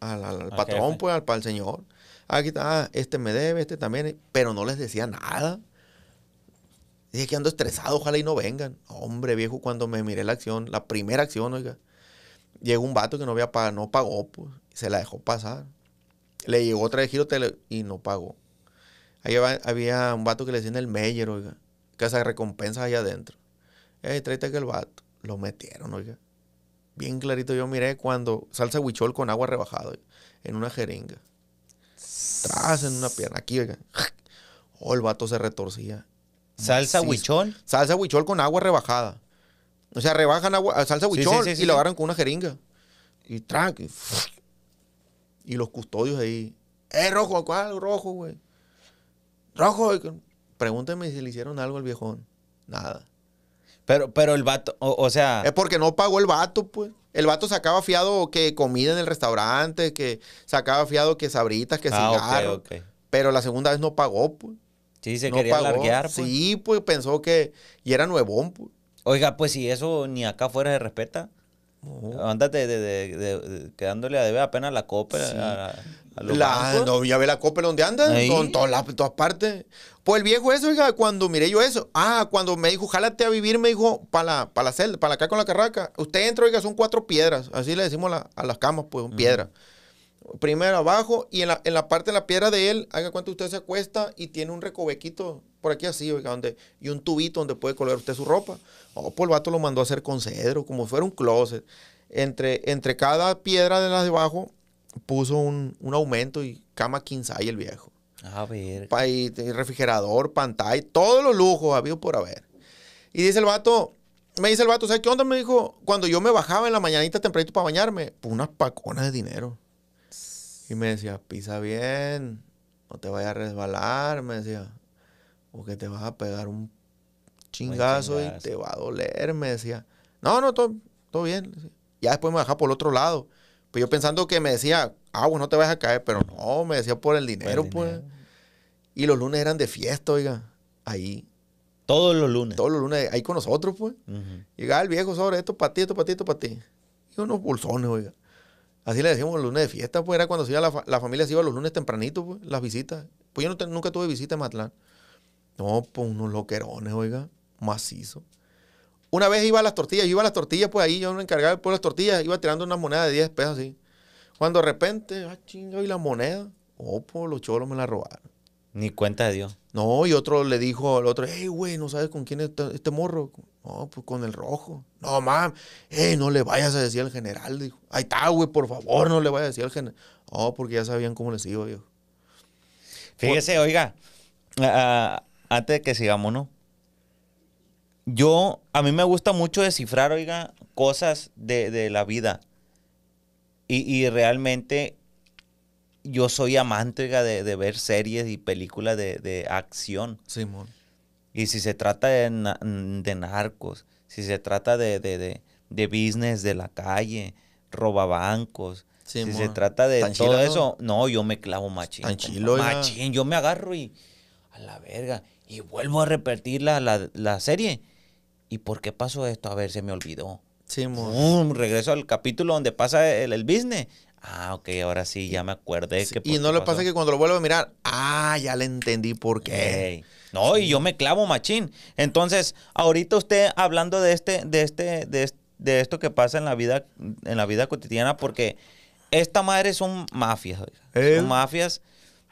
al, patrón, pues, al, señor. Ah, aquí está, ah, este me debe, este también, pero no les decía nada. Dije que ando estresado, ojalá y no vengan. Hombre, viejo, cuando me miré la acción, la primera acción, oiga, llegó un vato que no había no pagó, pues, se la dejó pasar. Le llegó otra de giro tele y no pagó. Ahí había, un vato que le decían el Meyer, oiga, que hace recompensa allá adentro. Eh, que el vato. Lo metieron, oiga bien clarito yo miré cuando salsa huichol con agua rebajada. en una jeringa. Tras en una pierna. Aquí, oiga. Oh, el vato se retorcía. ¿Salsa huichol? Salsa huichol con agua rebajada. O sea, rebajan agua, salsa huichol y lo agarran con una jeringa. Y tranqui. Y, los custodios ahí. ¡Eh, rojo! ¿Cuál rojo, güey? ¡Rojo! Pregúnteme si le hicieron algo al viejón. Nada. Pero, pero el vato, o, sea. Es porque no pagó el vato, pues. El vato sacaba fiado que comida en el restaurante, que sacaba fiado que sabritas, que ah, Pero la segunda vez no pagó, pues. Sí, se quería pagó. larguear, pues. Sí, pues pensó que. Y era nuevón, pues. Oiga, pues si eso ni acá fuera de respeta. Oh. de, de, quedándole a debe apenas la copa. la, no, ya ve la copa donde anda, con todas, las, partes. Pues el viejo eso, oiga, cuando miré yo eso, ah, cuando me dijo, jálate a vivir, me dijo, para la, para la celda, para acá con la carraca. Usted entra, oiga, son cuatro piedras, así le decimos a las camas, pues, son Primero abajo y en la, en la parte de la piedra de él, haga cuenta usted se acuesta y tiene un recovequito por aquí así, oiga, donde, y un tubito donde puede colgar usted su ropa. Oh, pues el vato lo mandó a hacer con cedro, como fuera un closet. Entre, entre cada piedra de las debajo abajo puso un, un aumento y cama quinsay el viejo. A ver. Pa refrigerador, pantalla, todos los lujos había por haber. Y dice el vato, me dice el vato, ¿sabes qué onda? Me dijo, cuando yo me bajaba en la mañanita tempranito para bañarme, pues unas paconas de dinero. Y me decía, pisa bien, no te vaya a resbalar, me decía porque te vas a pegar un chingazo, y te va a doler, me decía. No, no, todo, bien. Ya después me bajaba por el otro lado. Pues yo pensando que me decía, ah, bueno, no te vas a caer, pero no, me decía por el dinero, pues. Y los lunes eran de fiesta, oiga, ahí. Todos los lunes. Todos los lunes, ahí con nosotros, pues. Uh el viejo sobre esto para ti, esto para ti, esto para ti. Y unos bolsones, oiga. Así le decíamos los lunes de fiesta, pues era cuando la, familia se iba los lunes tempranito, pues, las visitas. Pues yo nunca tuve visita en Matlán. No, pues unos loquerones, oiga, macizo. Una vez iba a las tortillas, yo iba a las tortillas, pues ahí yo me encargaba pues las tortillas, iba tirando una moneda de 10 pesos así. Cuando de repente, ah, chinga, y la moneda. Oh, pues los cholos me la robaron. Ni cuenta de Dios. No, y otro le dijo al otro, hey, güey, ¿no sabes con quién es este, morro? No, pues con el rojo. No, mam, hey, no le vayas a decir al general, dijo. Ahí está, güey, por favor, no le vayas a decir al general. Oh, porque ya sabían cómo les iba, viejo. Fíjese, oiga, antes de que sigamos, ¿no? Yo, a mí me gusta mucho descifrar, oiga, cosas de, la vida. Y, y, realmente yo soy amante, oiga, de, ver series y películas de, acción. Simón. Y si se trata de, narcos, si se trata de, de, de, business de la calle, robabancos, si se trata de todo eso, no? yo me clavo machín. machín, yo me agarro y, la verga. Y vuelvo a repetir la, serie. ¿Y por qué pasó esto? A ver, se me olvidó. Sí, un regreso al capítulo donde pasa el, el, business. Ah, ok, ahora sí, ya me acuerdo. que y no le pasa que cuando lo vuelvo a mirar, ah, ya le entendí por qué. No, y yo me clavo, machín. Entonces, ahorita usted hablando de este, de este, de, esto que pasa en la vida, en la vida cotidiana, porque esta madre son mafias, son mafias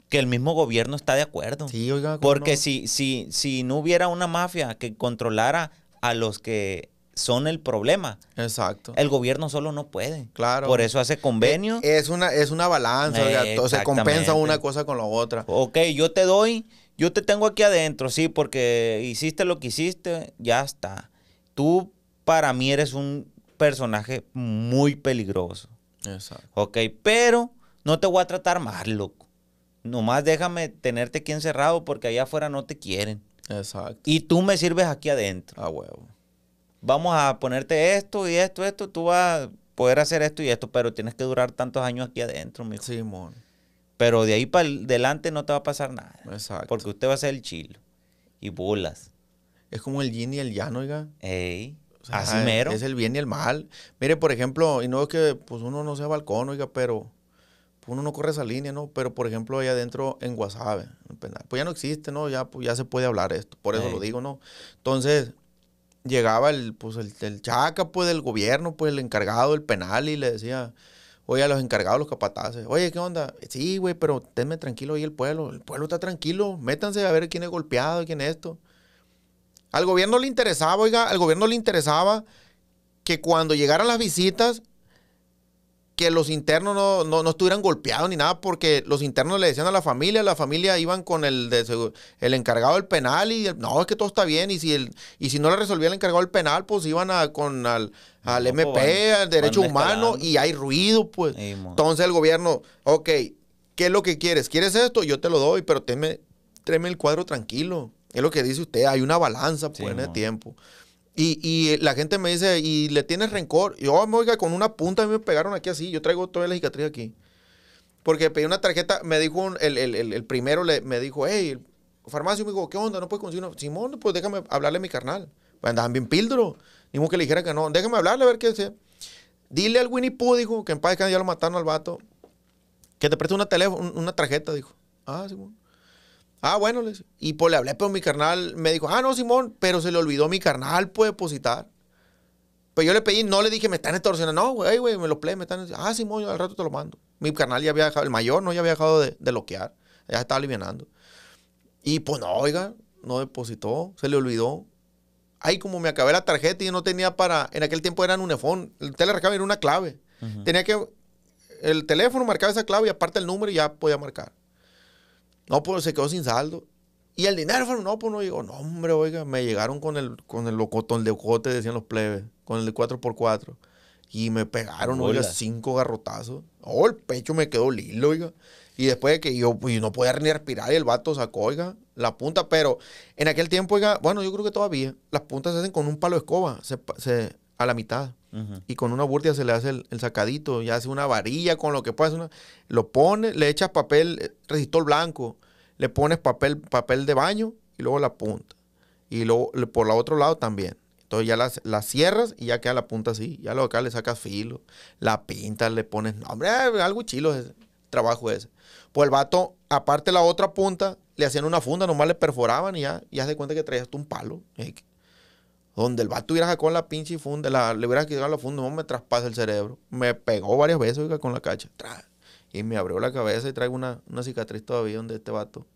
que el mismo gobierno está de acuerdo. Sí, oiga, Porque si, si, no hubiera una mafia que controlara a los que son el problema. Exacto. El gobierno solo no puede. Claro. Por eso hace convenio. E, es una, es una balanza, o se compensa una cosa con la otra. Ok, yo te doy, yo te tengo aquí adentro, sí, porque hiciste lo que hiciste, ya está. Tú para mí eres un personaje muy peligroso. Exacto. Ok, pero no te voy a tratar mal, loco nomás déjame tenerte aquí encerrado porque allá afuera no te quieren. Exacto. Y tú me sirves aquí adentro. Ah, huevo. Vamos a ponerte esto y esto, esto, tú vas a poder hacer esto y esto, pero tienes que durar tantos años aquí adentro, mijo. Sí, Pero de ahí para adelante no te va a pasar nada. Exacto. Porque usted va a ser el chilo. Y bolas. Es como el yin y el llano, oiga. Ey. así mero. Es el bien y el mal. Mire, por ejemplo, y no es que pues uno no sea balcón, oiga, pero uno no corre esa línea, ¿no? Pero, por ejemplo, allá adentro en Guasave, pues ya no existe, ¿no? Ya, pues, ya se puede hablar esto, por eso lo digo, ¿no? Entonces, llegaba el, pues, el, chaca, pues, del gobierno, pues, el encargado del penal y le decía, oye, a los encargados, los capataces, oye, ¿qué onda? Sí, güey, pero tenme tranquilo ahí el pueblo, el pueblo está tranquilo, métanse a ver quién es golpeado, quién es esto. Al gobierno le interesaba, oiga, al gobierno le interesaba que cuando llegaran las visitas, que los internos no, no, estuvieran golpeados ni nada, porque los internos le decían a la familia, la familia iban con el, el encargado del penal y no, es que todo está bien, y si, el, y si no le resolvía el encargado del penal, pues iban a, con al, al pues, MP, al Derecho Humano, y hay ruido, pues. Entonces el gobierno, ok, ¿qué es lo que quieres? ¿Quieres esto? Yo te lo doy, pero teme, el cuadro tranquilo. Es lo que dice usted, hay una balanza, pues, en el tiempo. Y, y, la gente me dice, ¿y le tienes rencor? Y yo, oh, oiga, con una punta a mí me pegaron aquí así. Yo traigo toda la cicatriz aquí. Porque pedí una tarjeta, me dijo el, el, primero, le, me dijo, hey, el farmacio, me dijo, ¿qué onda? ¿No puedes conseguir una? Simón, pues déjame hablarle a mi carnal. Pues andaban bien píldoro. Dijo que le dijera que no. Déjame hablarle a ver qué sé. Dile al Winnie Pooh, dijo, que en paz ya lo mataron al vato. Que te preste una, teléfono, una tarjeta, dijo. Ah, Simón. Ah, bueno, y pues le hablé, pero mi carnal me dijo, ah, no, Simón, pero se le olvidó mi carnal, puede depositar. Pero pues yo le pedí, no le dije, me están extorsionando. No, güey, güey, me lo play, me están. Ah, Simón, al rato te lo mando. Mi carnal ya había dejado, el mayor no, ya había dejado de, bloquear. Ya estaba alivianando. Y pues no, oiga, no depositó, se le olvidó. Ay, como me acabé la tarjeta y yo no tenía para. En aquel tiempo eran un efón. El telerecabo era una clave. Tenía que. El teléfono marcaba esa clave y aparte el número y ya podía marcar. No, pues se quedó sin saldo. Y el dinero, no, pues no digo, No, hombre, oiga, me llegaron con el, con el locotón, decían los plebes, con el 4x4. Y me pegaron, oiga, cinco garrotazos. Oh, el pecho me quedó lindo, oiga. Y después de que pues, yo, no podía ni respirar, y el vato sacó, oiga, la punta. Pero en aquel tiempo, oiga, bueno, yo creo que todavía, las puntas se hacen con un palo de escoba, se, se, a la mitad y con una burtia se le hace el, sacadito, ya hace una varilla con lo que puedas, lo pones, le echas papel, eh, resistor blanco, le pones papel, papel de baño y luego la punta. Y luego por la otro lado también. Entonces ya las, las, cierras y ya queda la punta así. Ya lo acá le sacas filo, la pintas, le pones, hombre, eh, algo chilo ese trabajo ese. Pues el vato, aparte la otra punta, le hacían una funda, nomás le perforaban y ya, ya se cuenta que traías tú un palo donde el vato hubiera sacado la pinche funda, la, le hubiera quitado la funda, no me traspasa el cerebro. Me pegó varias veces, con la cacha. Y me abrió la cabeza y traigo una, cicatriz todavía donde este vato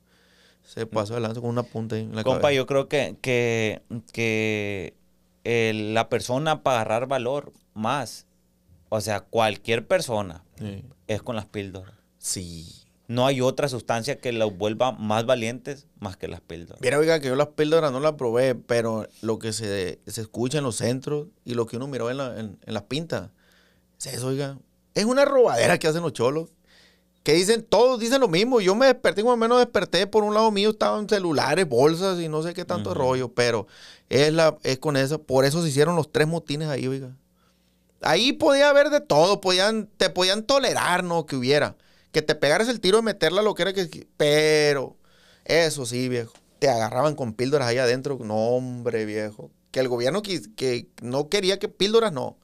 se mm. pasó adelante con una punta en la Compa, yo creo que, que, la persona para agarrar valor más, o sea, cualquier persona es con las píldoras. Sí no hay otra sustancia que los vuelva más valientes más que las píldoras. Mira, oiga, que yo las píldoras no las probé, pero lo que se, escucha en los centros y lo que uno miró en, las pintas, es eso, oiga. Es una robadera que hacen los cholos. Que dicen, todos dicen lo mismo. Yo me desperté, más o menos desperté, por un lado mío estaban celulares, bolsas y no sé qué tanto rollo, pero es, la, es con eso. Por eso se hicieron los tres motines ahí, oiga. Ahí podía haber de todo, podían, te podían tolerar, ¿no? Que hubiera que te pegaras el tiro y meterla lo que era que. Pero, eso sí, viejo. Te agarraban con píldoras ahí adentro. No, hombre, viejo. Que el gobierno que, no quería que píldoras no.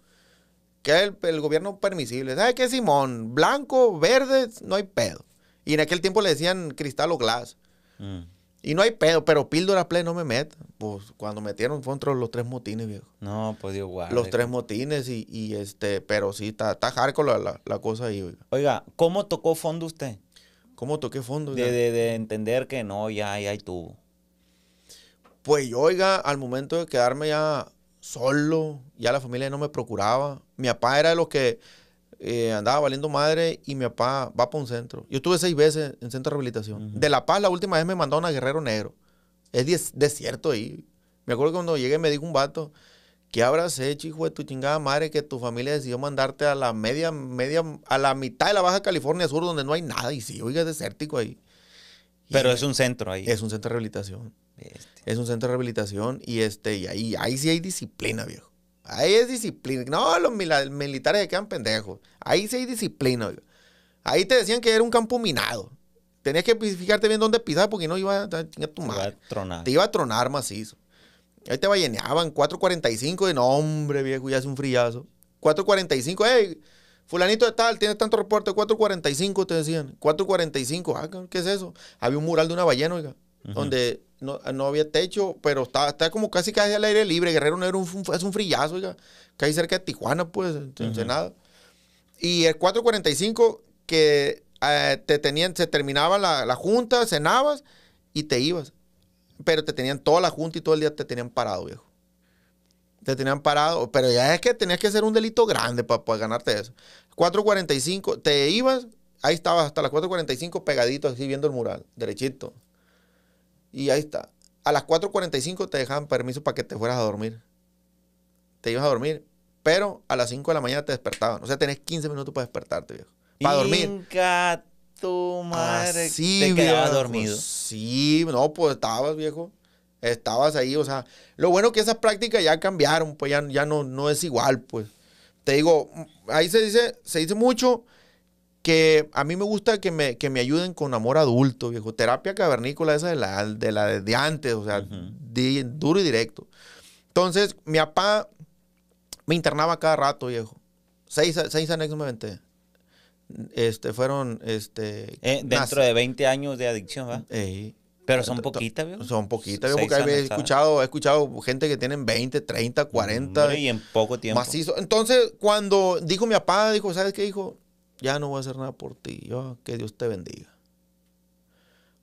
Que el, gobierno permisible. ¿Sabes qué, Simón? Blanco, verde, no hay pedo. Y en aquel tiempo le decían cristal o glass. Mm. Y no hay pedo, pero Píldora Play no me meta. Pues cuando metieron fue entre los tres motines, viejo. No, pues igual. Los tres motines y, este, pero sí, está, está la, la, cosa ahí, oiga. Oiga, ¿cómo tocó fondo usted? ¿Cómo toqué fondo? De, entender que no, ya, ya tuvo. Pues yo, oiga, al momento de quedarme ya solo, ya la familia no me procuraba. Mi papá era de los que eh, andaba valiendo madre y mi papá va para un centro. Yo estuve seis veces en centro de rehabilitación. De La Paz la última vez me mandó a Guerrero Negro. Es desierto ahí. Me acuerdo que cuando llegué me dijo un vato, ¿qué habrás hecho, hijo de tu chingada madre, que tu familia decidió mandarte a la media, media, a la mitad de la Baja California Sur, donde no hay nada? Y sí, oiga, es desértico ahí. Pero es un centro ahí. Es un centro de rehabilitación. Es un centro de rehabilitación y este, y ahí, ahí sí hay disciplina, viejo. Ahí es disciplina. No, los militares se quedan pendejos. Ahí sí hay disciplina. Oiga. Ahí te decían que era un campo minado. Tenías que fijarte bien dónde pisar porque no iba a, a Te iba a tronar macizo. Ahí te balleneaban 4.45 y no, hombre, viejo, ya es un frillazo. 4.45, hey, fulanito de tal, tiene tanto reporte, 4.45 te decían. 4.45, ah, ¿qué es eso? Había un mural de una ballena, oiga, donde no, había techo, pero estaba, como casi casi al aire libre. Guerrero era un, es un frillazo, ya, casi cerca de Tijuana, pues, en nada. Y el 445, que eh, te tenían, se terminaba la, junta, cenabas y te ibas. Pero te tenían toda la junta y todo el día te tenían parado, viejo. Te tenían parado, pero ya es que tenías que hacer un delito grande para, para ganarte eso. 4.45, te ibas, ahí estabas hasta las 4.45 pegadito, así viendo el mural, derechito. Y ahí está. A las 4.45 te dejaban permiso para que te fueras a dormir. Te ibas a dormir, pero a las 5 de la mañana te despertaban. O sea, tenés 15 minutos para despertarte, viejo. Para dormir. nunca, tu madre. te quedabas dormido. Sí, no, pues estabas, viejo. Estabas ahí, o sea. Lo bueno que esas prácticas ya cambiaron, pues ya, ya no, no es igual, pues. Te digo, ahí se dice, se dice mucho que a mí me gusta que me, ayuden con amor adulto, viejo. Terapia cavernícola esa de la de, la de antes, o sea, duro y directo. Entonces, mi papá me internaba cada rato, viejo. Seis, seis anexos me aventé. Este, fueron, este... Eh, dentro de 20 años de adicción, ¿va? Sí. pero son poquitas, viejo. Son poquitas, viejo, porque he escuchado, he escuchado gente que tienen 20, 30, 40. y en poco tiempo. Macizo. Entonces, cuando dijo mi papá, dijo, ¿sabes qué, dijo ya no voy a hacer nada por ti, yo que Dios te bendiga.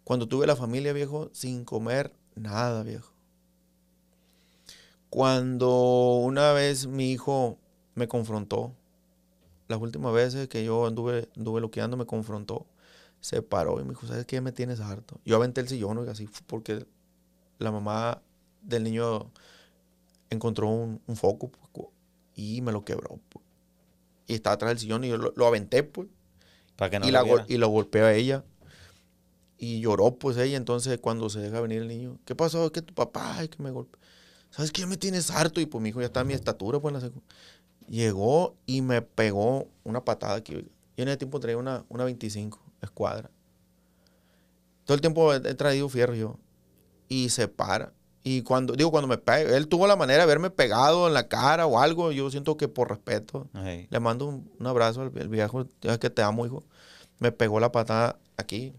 Cuando tuve la familia, viejo, sin comer nada, viejo. Cuando una vez mi hijo me confrontó, las últimas veces que yo anduve, anduve loqueando, me confrontó, se paró y me dijo, ¿sabes qué? Me tienes harto. Yo aventé el sillón y así, porque la mamá del niño encontró un foco pues, y me lo quebró. Pues y estaba atrás del sillón y yo lo, aventé, pues. y, lo la golpeé a ella. Y lloró, pues, ella. Entonces, cuando se deja venir el niño, ¿qué pasó? Es que tu papá, es que me golpeó. ¿Sabes qué? Me tienes harto. Y pues mi hijo ya está a mi estatura, pues, Llegó y me pegó una patada aquí. Yo en ese tiempo traía una, una 25 escuadra. Todo el tiempo he traído fierro yo. Y se para. Y cuando, digo, cuando me pegó, él tuvo la manera de verme pegado en la cara o algo, yo siento que por respeto, le mando un, abrazo al, viejo, es que te amo, hijo. Me pegó la patada aquí.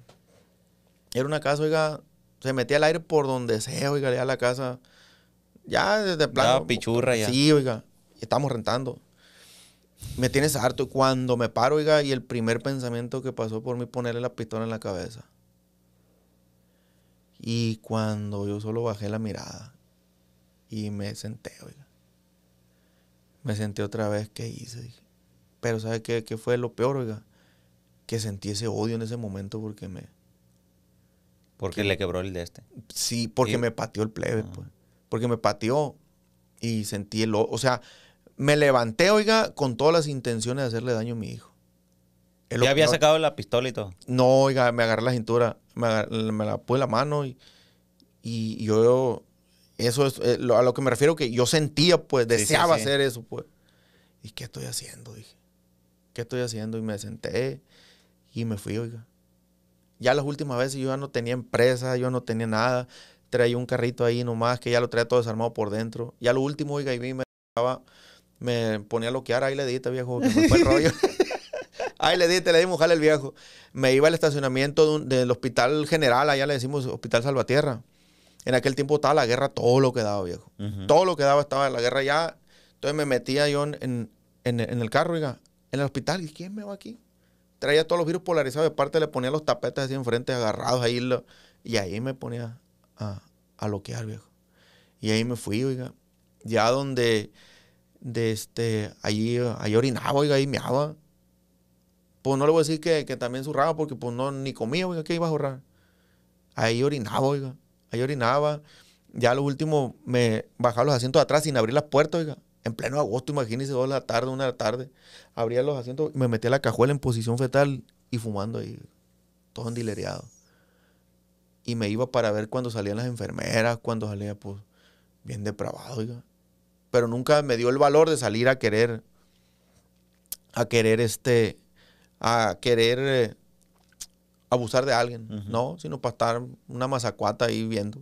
Era una casa, oiga, se metía al aire por donde sea, oiga, a la casa. Ya desde plano. Ya, pichurra ya. Sí, oiga, estamos rentando. Me tienes harto. y Cuando me paro, oiga, y el primer pensamiento que pasó por mí, ponerle la pistola en la cabeza. Y cuando yo solo bajé la mirada y me senté, oiga. Me senté otra vez, ¿qué hice? Pero ¿sabe qué, fue lo peor, oiga? Que sentí ese odio en ese momento porque me... Porque le quebró el de este. Sí, porque me pateó el plebe, ah. pues. Porque me pateó y sentí el... O sea, me levanté, oiga, con todas las intenciones de hacerle daño a mi hijo. ¿Ya había sacado la pistola y todo? No, oiga, me agarré la cintura me, la puse la mano y, y yo, eso es eh, a lo que me refiero que yo sentía, pues, deseaba hacer eso, pues. ¿Y qué estoy haciendo? Dije, ¿qué estoy haciendo? Y me senté y me fui, oiga. Ya las últimas veces yo ya no tenía empresa, yo no tenía nada. Traía un carrito ahí nomás que ya lo traía todo desarmado por dentro. Ya lo último, oiga, y vi, me, me ponía a loquear ahí le dije, viejo, que fue rollo. Ay, le te le di mujer, el viejo. Me iba al estacionamiento del hospital general, allá le decimos Hospital Salvatierra. En aquel tiempo estaba la guerra, todo lo que daba, viejo. Todo lo que daba estaba la guerra ya. Entonces me metía yo en, en, el carro, oiga, en el hospital. ¿Y quién me va aquí? Traía todos los virus polarizados. De parte le ponía los tapetes así enfrente, agarrados ahí. y ahí me ponía a, a loquear, viejo. Y ahí me fui, oiga. Ya donde, de este, allí, ahí orinaba, oiga, ahí meaba pues no le voy a decir que, también zurraba porque pues no, ni comía, oiga, ¿qué iba a ahorrar? Ahí orinaba, oiga, ahí orinaba. Ya lo último me bajaba los asientos atrás sin abrir las puertas, oiga. En pleno agosto, imagínese, dos de la tarde, una de la tarde. Abría los asientos, me metía la cajuela en posición fetal y fumando ahí, todo endilereado. Y me iba para ver cuando salían las enfermeras, cuando salía, pues, bien depravado, oiga. Pero nunca me dio el valor de salir a querer, a querer este, a querer eh, abusar de alguien, ¿no? Sino para estar una mazacuata ahí viendo.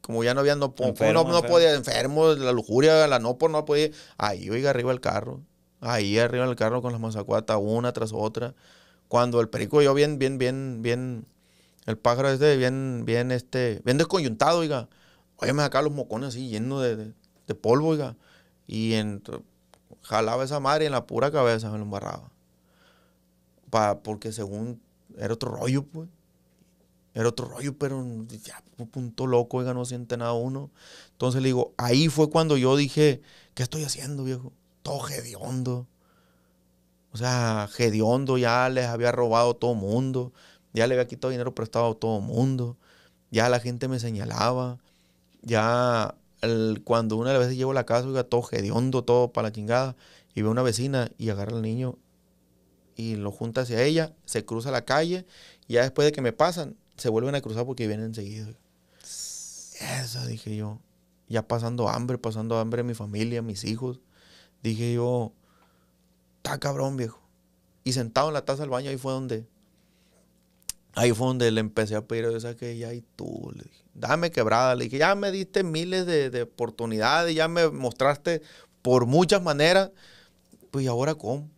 Como ya no había no, no, podía, enfermo, la lujuria, la no por pues, no podía. Ahí, oiga, arriba el carro. Ahí arriba el carro con las mazacuatas, una tras otra. Cuando el perico yo bien, bien, bien, bien, el pájaro este, bien, bien, este, bien desconyuntado, oiga. Oye, me sacaba los mocones así lleno de, de, polvo, oiga. Y en, jalaba esa madre en la pura cabeza, me lo embarraba. Pa, porque según era otro rollo, pues. Era otro rollo, pero ya, punto loco, oiga, no siente nada uno. Entonces le digo, ahí fue cuando yo dije, ¿qué estoy haciendo, viejo? Todo hediondo. O sea, hediondo ya les había robado a todo mundo. Ya le había quitado dinero prestado a todo mundo. Ya la gente me señalaba. Ya cuando una de las veces llevo la casa, oiga, todo hediondo, todo para la chingada. Y veo una vecina y agarra al niño y lo junta hacia ella, se cruza la calle, y ya después de que me pasan, se vuelven a cruzar porque vienen seguidos Eso dije yo, ya pasando hambre, pasando hambre mi familia, mis hijos. Dije yo, está cabrón, viejo. Y sentado en la taza del baño, ahí fue donde, ahí fue donde le empecé a pedir, o sea, que ya y tú, dame quebrada, le dije, ya me diste miles de, oportunidades, ya me mostraste por muchas maneras, pues ¿y ahora cómo?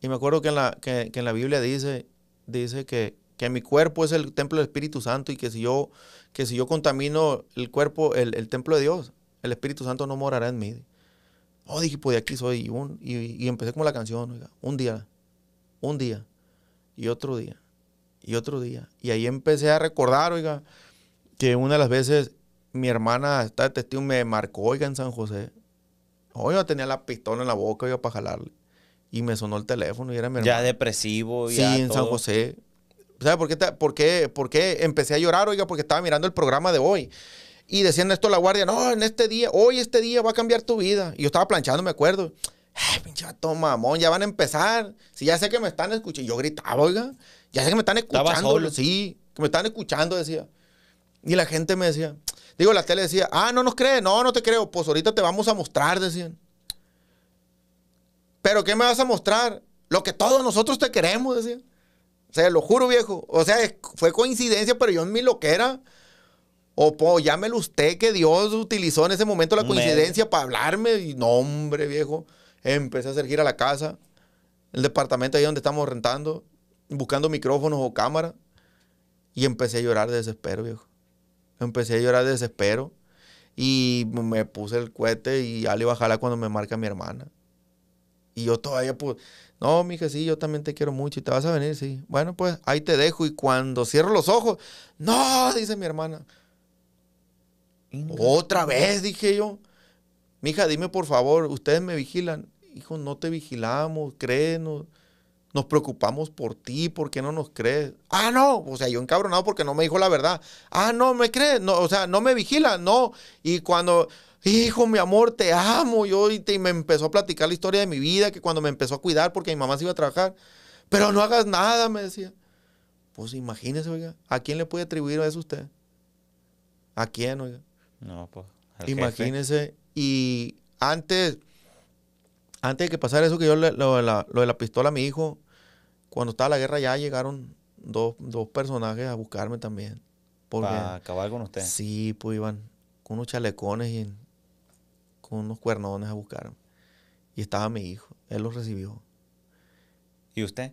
Y me acuerdo que en la, Biblia dice, dice que, mi cuerpo es el templo del Espíritu Santo y que si yo, que si yo contamino el cuerpo, el, templo de Dios, el Espíritu Santo no morará en mí. Oh, dije, pues de aquí soy. Y, un, y, empecé como la canción, oiga, un día, un día, y otro día, y otro día. Y ahí empecé a recordar, oiga, que una de las veces mi hermana, está de testigo, me marcó, oiga, en San José. Oiga, tenía la pistola en la boca, oiga, para jalarle y me sonó el teléfono y era mi Ya depresivo. Sí, en San José. ¿Sabes por qué, por, qué, empecé a llorar? Oiga, porque estaba mirando el programa de hoy. Y decían esto a la guardia, no, en este día, hoy este día va a cambiar tu vida. Y yo estaba planchando, me acuerdo. Eh, pinche vato mamón, ya van a empezar. Si ya sé que me están escuchando. Yo gritaba, oiga, ya sé que me están escuchando. Sí, que me están escuchando, decía. Y la gente me decía, digo, la tele decía, ah, no nos crees, no, no te creo, pues ahorita te vamos a mostrar, decían. ¿Pero qué me vas a mostrar? Lo que todos nosotros te queremos, decía. O sea, lo juro, viejo. O sea, fue coincidencia, pero yo en mi loquera. O po, llámelo usted que Dios utilizó en ese momento la coincidencia para hablarme. Y no, hombre, viejo. Empecé a hacer gira a la casa, el departamento ahí donde estamos rentando, buscando micrófonos o cámara Y empecé a llorar de desespero, viejo. Empecé a llorar de desespero. Y me puse el cohete y ya le cuando me marca mi hermana. Y yo todavía, pues, no, mija, sí, yo también te quiero mucho y te vas a venir, sí. Bueno, pues ahí te dejo. Y cuando cierro los ojos, no, dice mi hermana. Otra vez, dije yo. Mija, dime por favor, ustedes me vigilan. Hijo, no te vigilamos, créenos. Nos preocupamos por ti, ¿por qué no nos crees? Ah, no, o sea, yo encabronado porque no me dijo la verdad. Ah, no, me crees, no, o sea, no me vigila, no. Y cuando, hijo, mi amor, te amo. Yo, y, te, me empezó a platicar la historia de mi vida, que cuando me empezó a cuidar porque mi mamá se iba a trabajar, pero no hagas nada, me decía. Pues imagínese, oiga, ¿a quién le puede atribuir eso usted? ¿A quién, oiga? No, pues. Imagínese. Y antes, antes de que pasara eso que yo lo, de la, pistola a mi hijo, cuando estaba la guerra ya llegaron dos, personajes a buscarme también. Porque, acabar con usted? Sí, pues iban con unos chalecones y unos cuernones a buscar. Y estaba mi hijo, él los recibió. ¿Y usted?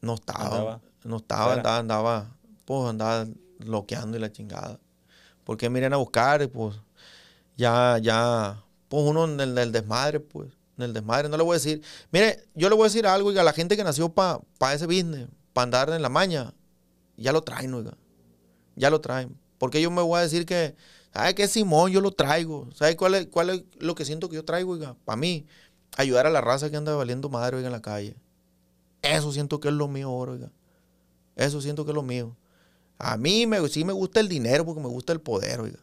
No estaba. No estaba, andaba, pues andaba bloqueando y la chingada. Porque miren a buscar? Pues ya, ya, pues uno en el, desmadre, pues, en el desmadre, no le voy a decir. Mire, yo le voy a decir algo, oiga, la gente que nació para ese business, para andar en la maña, ya lo traen, oiga. Ya lo traen. Porque yo me voy a decir que ¿Sabes qué, Simón? Yo lo traigo. ¿Sabes cuál es, cuál es lo que siento que yo traigo, oiga? Para mí, ayudar a la raza que anda valiendo madre, oiga, en la calle. Eso siento que es lo mío oiga. Eso siento que es lo mío. A mí me, sí me gusta el dinero porque me gusta el poder, oiga.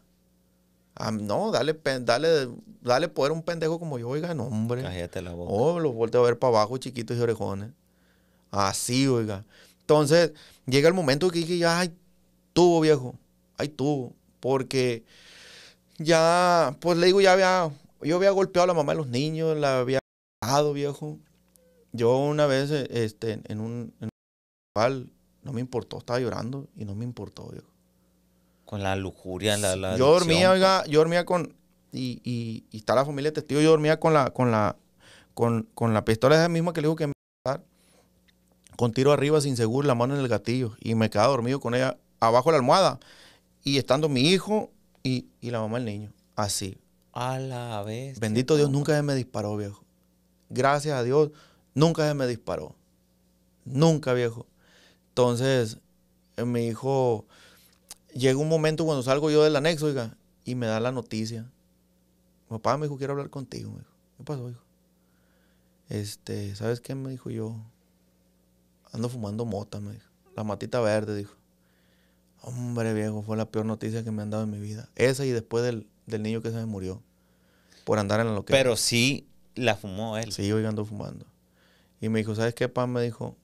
no, dale, poder a un pendejo como yo, oiga, no, hombre. Cállate la boca. Oh, lo volteo a ver para abajo, chiquitos y orejones. Así, oiga. Entonces, llega el momento que dije, ay, tuvo, viejo. Ay, tuvo. Porque ya, pues le digo, ya había, yo había golpeado a la mamá de los niños, la había dado, viejo. Yo una vez, e, este, en un, en no me importó, estaba llorando y no me importó, viejo. Con la lujuria, la, la Yo dormía, oiga, yo dormía con, y, está la familia de testigo, yo dormía con la, con la, con, la pistola esa misma que le dijo que me iba con tiro arriba, sin seguro, la mano en el gatillo, y me quedaba dormido con ella abajo de la almohada. Y estando mi hijo, y, la mamá del niño, así. A la vez. Bendito Dios, nunca se me disparó, viejo. Gracias a Dios, nunca se me disparó. Nunca, viejo. Entonces, eh, mi hijo, llega un momento cuando salgo yo del anexo, oiga, y me da la noticia. papá me dijo, quiero hablar contigo, me dijo. ¿Qué pasó, hijo? Este, ¿sabes qué? Me dijo yo, ando fumando mota, me dijo. La matita verde, dijo. Hombre viejo, fue la peor noticia que me han dado en mi vida. Esa y después del, niño que se me murió. Por andar en la que... Pero sí la fumó él. Sí, yo fumando. Y me dijo, ¿sabes qué, Pan? Me dijo,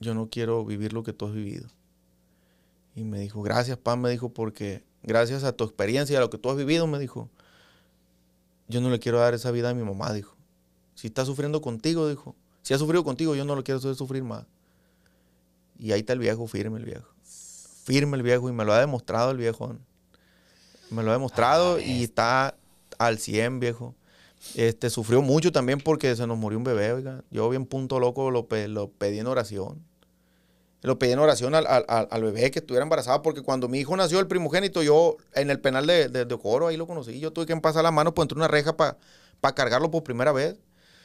yo no quiero vivir lo que tú has vivido. Y me dijo, gracias, Pan, me dijo, porque gracias a tu experiencia y a lo que tú has vivido, me dijo, yo no le quiero dar esa vida a mi mamá, dijo. Si está sufriendo contigo, dijo, si ha sufrido contigo, yo no lo quiero sufrir más. Y ahí está el viejo, firme el viejo firme el viejo y me lo ha demostrado el viejo. Me lo ha demostrado ah, y está al 100, viejo. Este, sufrió mucho también porque se nos murió un bebé, oiga. Yo bien punto loco lo, pedí en oración. Lo pedí en oración al, bebé que estuviera embarazada porque cuando mi hijo nació, el primogénito, yo en el penal de, de, ahí lo conocí, yo tuve que pasar la mano por pues, entre una reja para cargarlo por primera vez.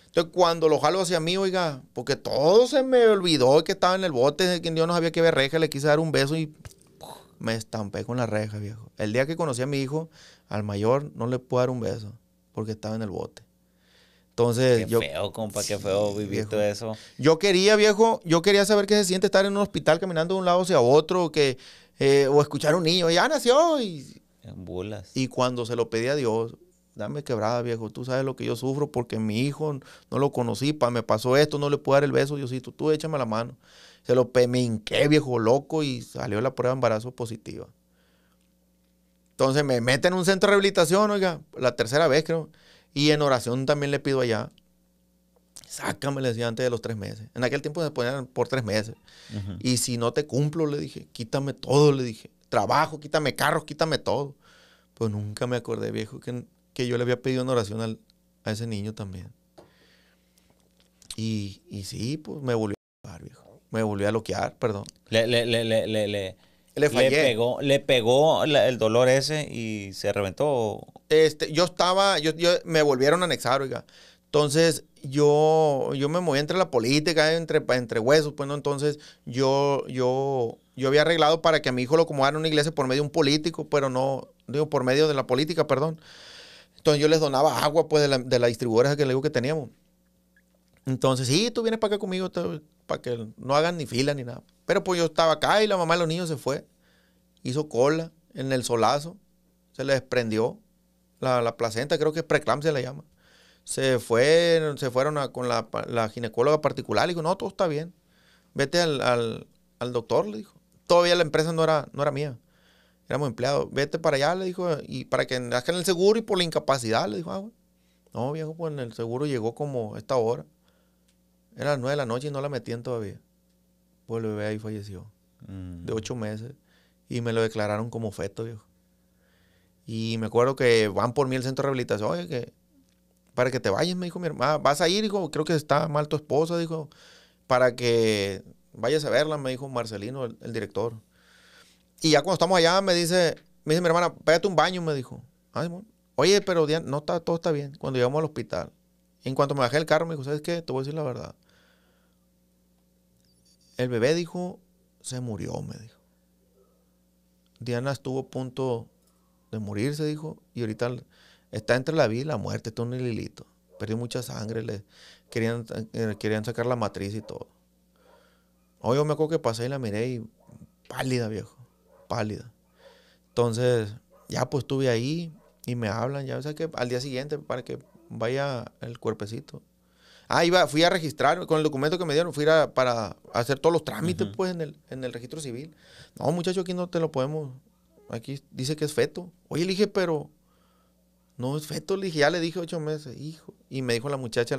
Entonces, cuando lo jalo hacia mí, oiga, porque todo se me olvidó que estaba en el bote, que yo no había que ver reja, le quise dar un beso y me estampé con la reja, viejo. El día que conocí a mi hijo, al mayor, no le pude dar un beso porque estaba en el bote. Entonces, qué yo. feo, compa, qué feo vivir todo eso. Yo quería, viejo, yo quería saber qué se siente estar en un hospital caminando de un lado hacia otro, que, eh, o escuchar a un niño, ya nació. Y, en bulas. Y cuando se lo pedí a Dios, dame quebrada, viejo, tú sabes lo que yo sufro porque mi hijo no lo conocí, pa, me pasó esto, no le pude dar el beso, Diosito, tú échame la mano. Se lo peminqué, viejo loco, y salió la prueba de embarazo positiva. Entonces me meten en un centro de rehabilitación, oiga, la tercera vez creo. Y en oración también le pido allá. Sácame, le decía antes de los tres meses. En aquel tiempo se ponían por tres meses. Y si no te cumplo, le dije, quítame todo, le dije. Trabajo, quítame carros, quítame todo. Pues nunca me acordé, viejo, que, que yo le había pedido en oración a ese niño también. Y, y sí, pues me volvió a viejo me volvió a bloquear, perdón. Le, le, le, le, le, le, fallé. le pegó, le pegó el dolor ese y se reventó. Este, yo estaba, yo, yo- me volvieron a anexar, oiga. Entonces, yo, yo me moví entre la política, entre, entre huesos, pues no, entonces yo, yo, yo había arreglado para que a mi hijo lo acomodara en una iglesia por medio de un político, pero no, digo, por medio de la política, perdón. Entonces yo les donaba agua, pues, de la, de la distribuidora que le digo que teníamos. Entonces, sí, tú vienes para acá conmigo para que no hagan ni fila ni nada. Pero pues yo estaba acá y la mamá de los niños se fue. Hizo cola en el solazo. Se le desprendió la, placenta, creo que es se la llama. Se, fue, se fueron con la, ginecóloga particular. y dijo, no, todo está bien. Vete al, doctor, le dijo. Todavía la empresa no era, no era mía. Éramos empleados. Vete para allá, le dijo, y para que hagan el seguro y por la incapacidad, le dijo, ah, No, viejo, pues el seguro llegó como esta hora. Era las nueve de la noche y no la metían todavía. Pues el bebé ahí falleció. De mm. ocho meses. Y me lo declararon como feto, viejo. Y me acuerdo que van por mí al centro de rehabilitación. Oye, que para que te vayas, me dijo mi hermana. Vas a ir, dijo, creo que está mal tu esposa, dijo. Para que vayas a verla, me dijo Marcelino, el, director. Y ya cuando estamos allá, me dice, me dice mi hermana, pégate un baño, me dijo. Ah, Oye, pero no está, todo está bien. Cuando llegamos al hospital, en cuanto me bajé el carro, me dijo, ¿sabes qué? Te voy a decir la verdad. El bebé dijo, se murió, me dijo. Diana estuvo a punto de morirse, dijo, y ahorita está entre la vida y la muerte, está un hilito. Perdió mucha sangre, le querían, eh, querían sacar la matriz y todo. Hoy yo me acuerdo que pasé y la miré y pálida, viejo, pálida. Entonces, ya pues estuve ahí y me hablan, ya, o sea que al día siguiente para que vaya el cuerpecito. Ah, iba, fui a registrar con el documento que me dieron, fui a, para hacer todos los trámites, pues, en el, en el registro civil. No, muchacho, aquí no te lo podemos. Aquí dice que es feto. Oye, le dije, pero no es feto, le dije, ya le dije ocho meses, hijo. Y me dijo la muchacha,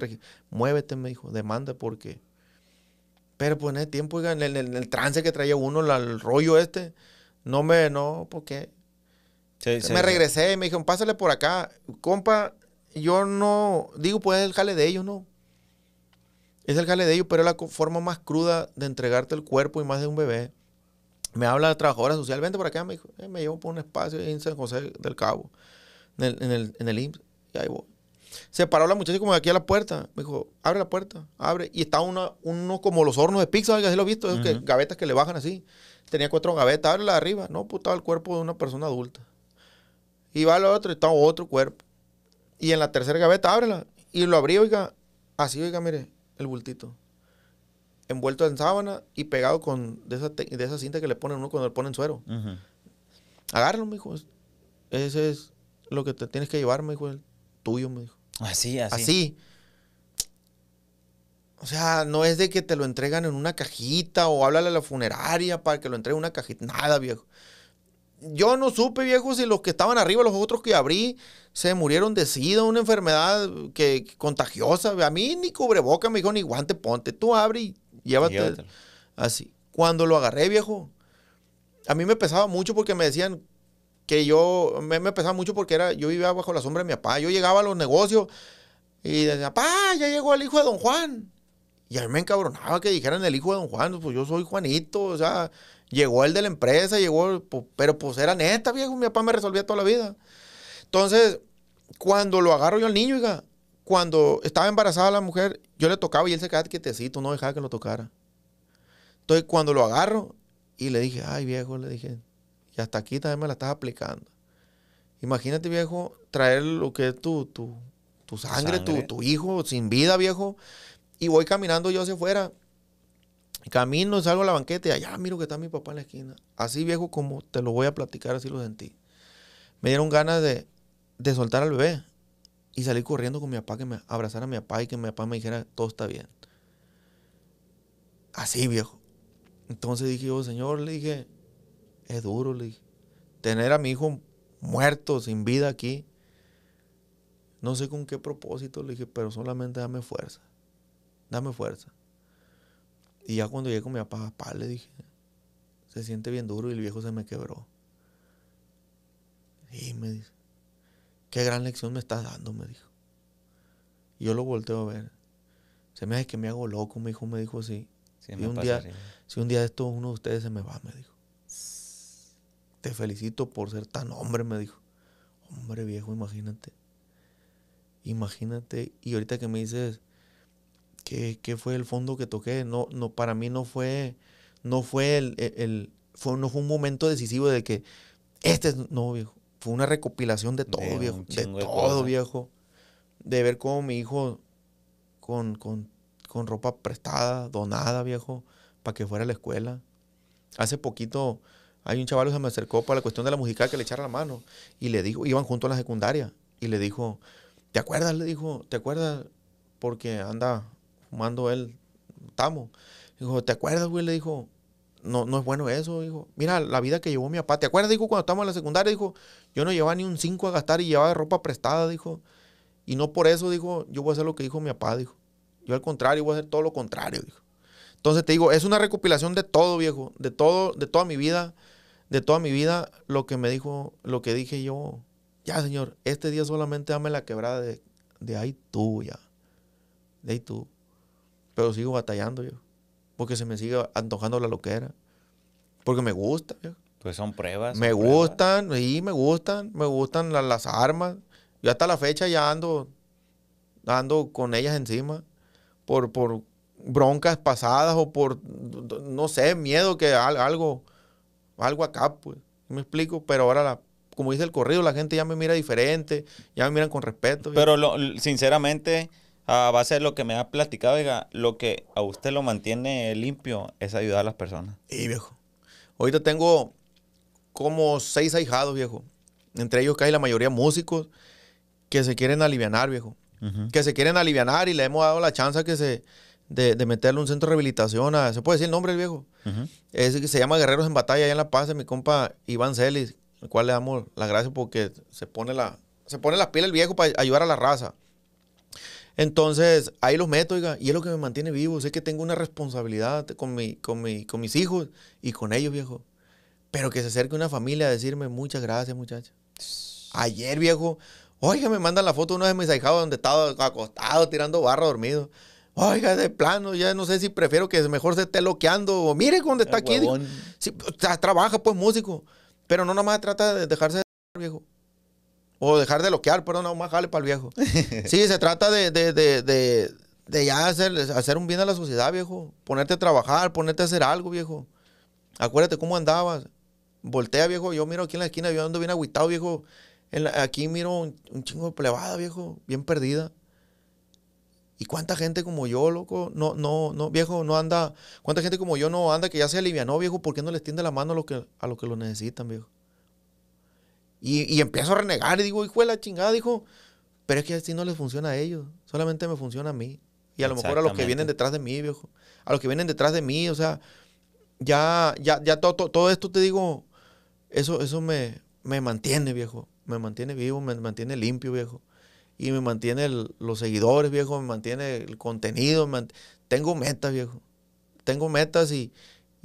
muévete, me dijo, demanda porque. Pero pues en ese tiempo, en el, trance que traía uno, el rollo este, no me, no, porque. me regresé y me dijeron, pásale por acá. Compa, yo no, digo, pues el jale de ellos, ¿no? Es el de ellos, pero es la forma más cruda de entregarte el cuerpo y más de un bebé. Me habla la trabajadora social, vente por acá, me dijo, eh, me llevo por un espacio en San José del Cabo, en el, en IMSS, y ahí voy. Se paró la muchacha como de aquí a la puerta. Me dijo, abre la puerta, abre. Y estaba una, uno como los hornos de pizza, oiga, así. lo he visto, gavetas que le bajan así. Tenía cuatro gavetas, abre la de arriba. No, pues estaba el cuerpo de una persona adulta. Y va al la y estaba otro cuerpo. Y en la tercera gaveta, ábrela. Y lo abrí, oiga, así, oiga, mire el bultito. Envuelto en sábana y pegado con de esa, cinta que le ponen uno cuando le ponen suero. Agárralo, me Ese es lo que te tienes que llevar, me tuyo, me dijo. Así, así. Así. O sea, no es de que te lo entregan en una cajita o háblale a la funeraria para que lo entregue en una cajita. Nada, viejo. Yo no supe, viejo, si los que estaban arriba, los otros que abrí, se murieron de sida, una enfermedad que, contagiosa. A mí ni cubreboca me dijo, ni guante, ponte, tú abre y llévate. Así. Cuando lo agarré, viejo, a mí me pesaba mucho porque me decían que yo, me, pesaba mucho porque era, yo vivía bajo la sombra de mi papá. Yo llegaba a los negocios y decía, papá, ya llegó el hijo de don Juan. Y a mí me encabronaba que dijeran el hijo de don Juan, pues yo soy Juanito, o sea, llegó el de la empresa, llegó, pero pues era neta, viejo, mi papá me resolvía toda la vida. Entonces, cuando lo agarro yo al niño, oiga, cuando estaba embarazada la mujer, yo le tocaba y él se quedaba quietecito, no dejaba que lo tocara. Entonces, cuando lo agarro y le dije, ay viejo, le dije, y hasta aquí también me la estás aplicando. Imagínate, viejo, traer lo que es tu, tu, sangre, Tu, tu, hijo sin vida, viejo. Y voy caminando yo hacia afuera. Camino, salgo a la banqueta y allá miro que está mi papá en la esquina. Así, viejo, como te lo voy a platicar, así lo sentí. Me dieron ganas de, de soltar al bebé y salir corriendo con mi papá, que me abrazara a mi papá y que mi papá me dijera, todo está bien. Así, viejo. Entonces dije yo, señor, le dije, es duro, le dije. Tener a mi hijo muerto, sin vida aquí. No sé con qué propósito, le dije, pero solamente dame fuerza. Dame fuerza. Y ya cuando llegué con mi papá, papá, le dije, se siente bien duro y el viejo se me quebró. Y me dice, qué gran lección me estás dando, me dijo. Y yo lo volteo a ver. Se me hace que me hago loco, mi hijo me dijo así. si, un día, si un día esto uno de ustedes se me va, me dijo. Te felicito por ser tan hombre, me dijo. Hombre viejo, imagínate. Imagínate. Y ahorita que me dices, ¿qué, qué fue el fondo que toqué? No, no, para mí no fue, no fue el, el, fue, no fue un momento decisivo de que este es, no, viejo fue una recopilación de todo, viejo. De, todo, viejo. De ver cómo mi hijo con, ropa prestada, donada, viejo, para que fuera a la escuela. Hace poquito hay un chaval que se me acercó para la cuestión de la musical que le echara la mano y le dijo, iban juntos a la secundaria y le dijo, ¿te acuerdas? Le dijo, ¿te acuerdas? Porque anda fumando él tamo. Dijo, ¿te acuerdas, güey? Le dijo, no, es bueno eso, dijo. Mira la vida que llevó mi papá. ¿Te acuerdas, dijo, cuando estábamos en la secundaria? Dijo, yo no llevaba ni un 5 a gastar y llevaba ropa prestada, dijo. Y no por eso, dijo, yo voy a hacer lo que dijo mi papá, dijo. Yo al contrario, voy a hacer todo lo contrario, dijo. Entonces te digo, es una recopilación de todo, viejo, de todo, de toda mi vida, de toda mi vida, lo que me dijo, lo que dije yo. Ya, señor, este día solamente dame la quebrada de, de ahí tú, ya. De ahí tú. Pero sigo batallando, viejo porque se me sigue antojando la loquera. Porque me gusta, Pues son pruebas. Me gustan, sí, me gustan, me gustan las armas. Yo hasta la fecha ya ando, ando con ellas encima por, por broncas pasadas o por, no sé, miedo que algo, algo acá, pues. ¿Me explico? Pero ahora como dice el corrido, la gente ya me mira diferente, ya me miran con respeto. Pero lo, sinceramente, Ah, a ser lo que me ha platicado, lo que a usted lo mantiene limpio es ayudar a las personas. Y viejo, ahorita tengo como seis ahijados, viejo. Entre ellos casi la mayoría músicos que se quieren aliviar viejo. Que se quieren aliviar y le hemos dado la chance que se, de, meterle un centro de rehabilitación. A, ¿Se puede decir el nombre viejo? ese que se llama Guerreros en Batalla, ahí en La Paz, mi compa Iván Celis, al cual le damos las gracias porque se pone, la, se pone las pilas el viejo para ayudar a la raza. Entonces, ahí los meto, oiga, y es lo que me mantiene vivo. Sé que tengo una responsabilidad con, mi, con, mis hijos y con ellos, viejo. Pero que se acerque una familia a decirme muchas gracias, muchacha. Ayer, viejo, oiga, me mandan la foto uno de mis ahijados donde estaba acostado, tirando barra, dormido. Oiga, de plano, ya no sé si prefiero que mejor se esté loqueando o mire dónde está aquí. o sea, trabaja pues músico, pero no nada más trata de dejarse de viejo. O dejar de loquear, perdón, no más jale para el viejo. Sí, se trata de, ya hacer, hacer un bien a la sociedad, viejo. Ponerte a trabajar, ponerte a hacer algo, viejo. Acuérdate cómo andabas. Voltea, viejo. Yo miro aquí en la esquina, yo ando bien agüitado, viejo. aquí miro un, chingo de plebada, viejo, bien perdida. ¿Y cuánta gente como yo, loco? No, no, no, viejo, no anda. ¿Cuánta gente como yo no anda que ya se alivianó, viejo? ¿Por qué no les tiende la mano a los que, a los que lo necesitan, viejo? Y, empiezo a renegar y digo, hijo de la chingada, dijo, pero es que así no les funciona a ellos, solamente me funciona a mí. Y a lo mejor a los que vienen detrás de mí, viejo, a los que vienen detrás de mí, o sea, ya, ya, ya todo, todo, esto te digo, eso, eso me, me mantiene, viejo, me mantiene vivo, me mantiene limpio, viejo. Y me mantiene los seguidores, viejo, me mantiene el contenido, tengo metas, viejo. Tengo metas y,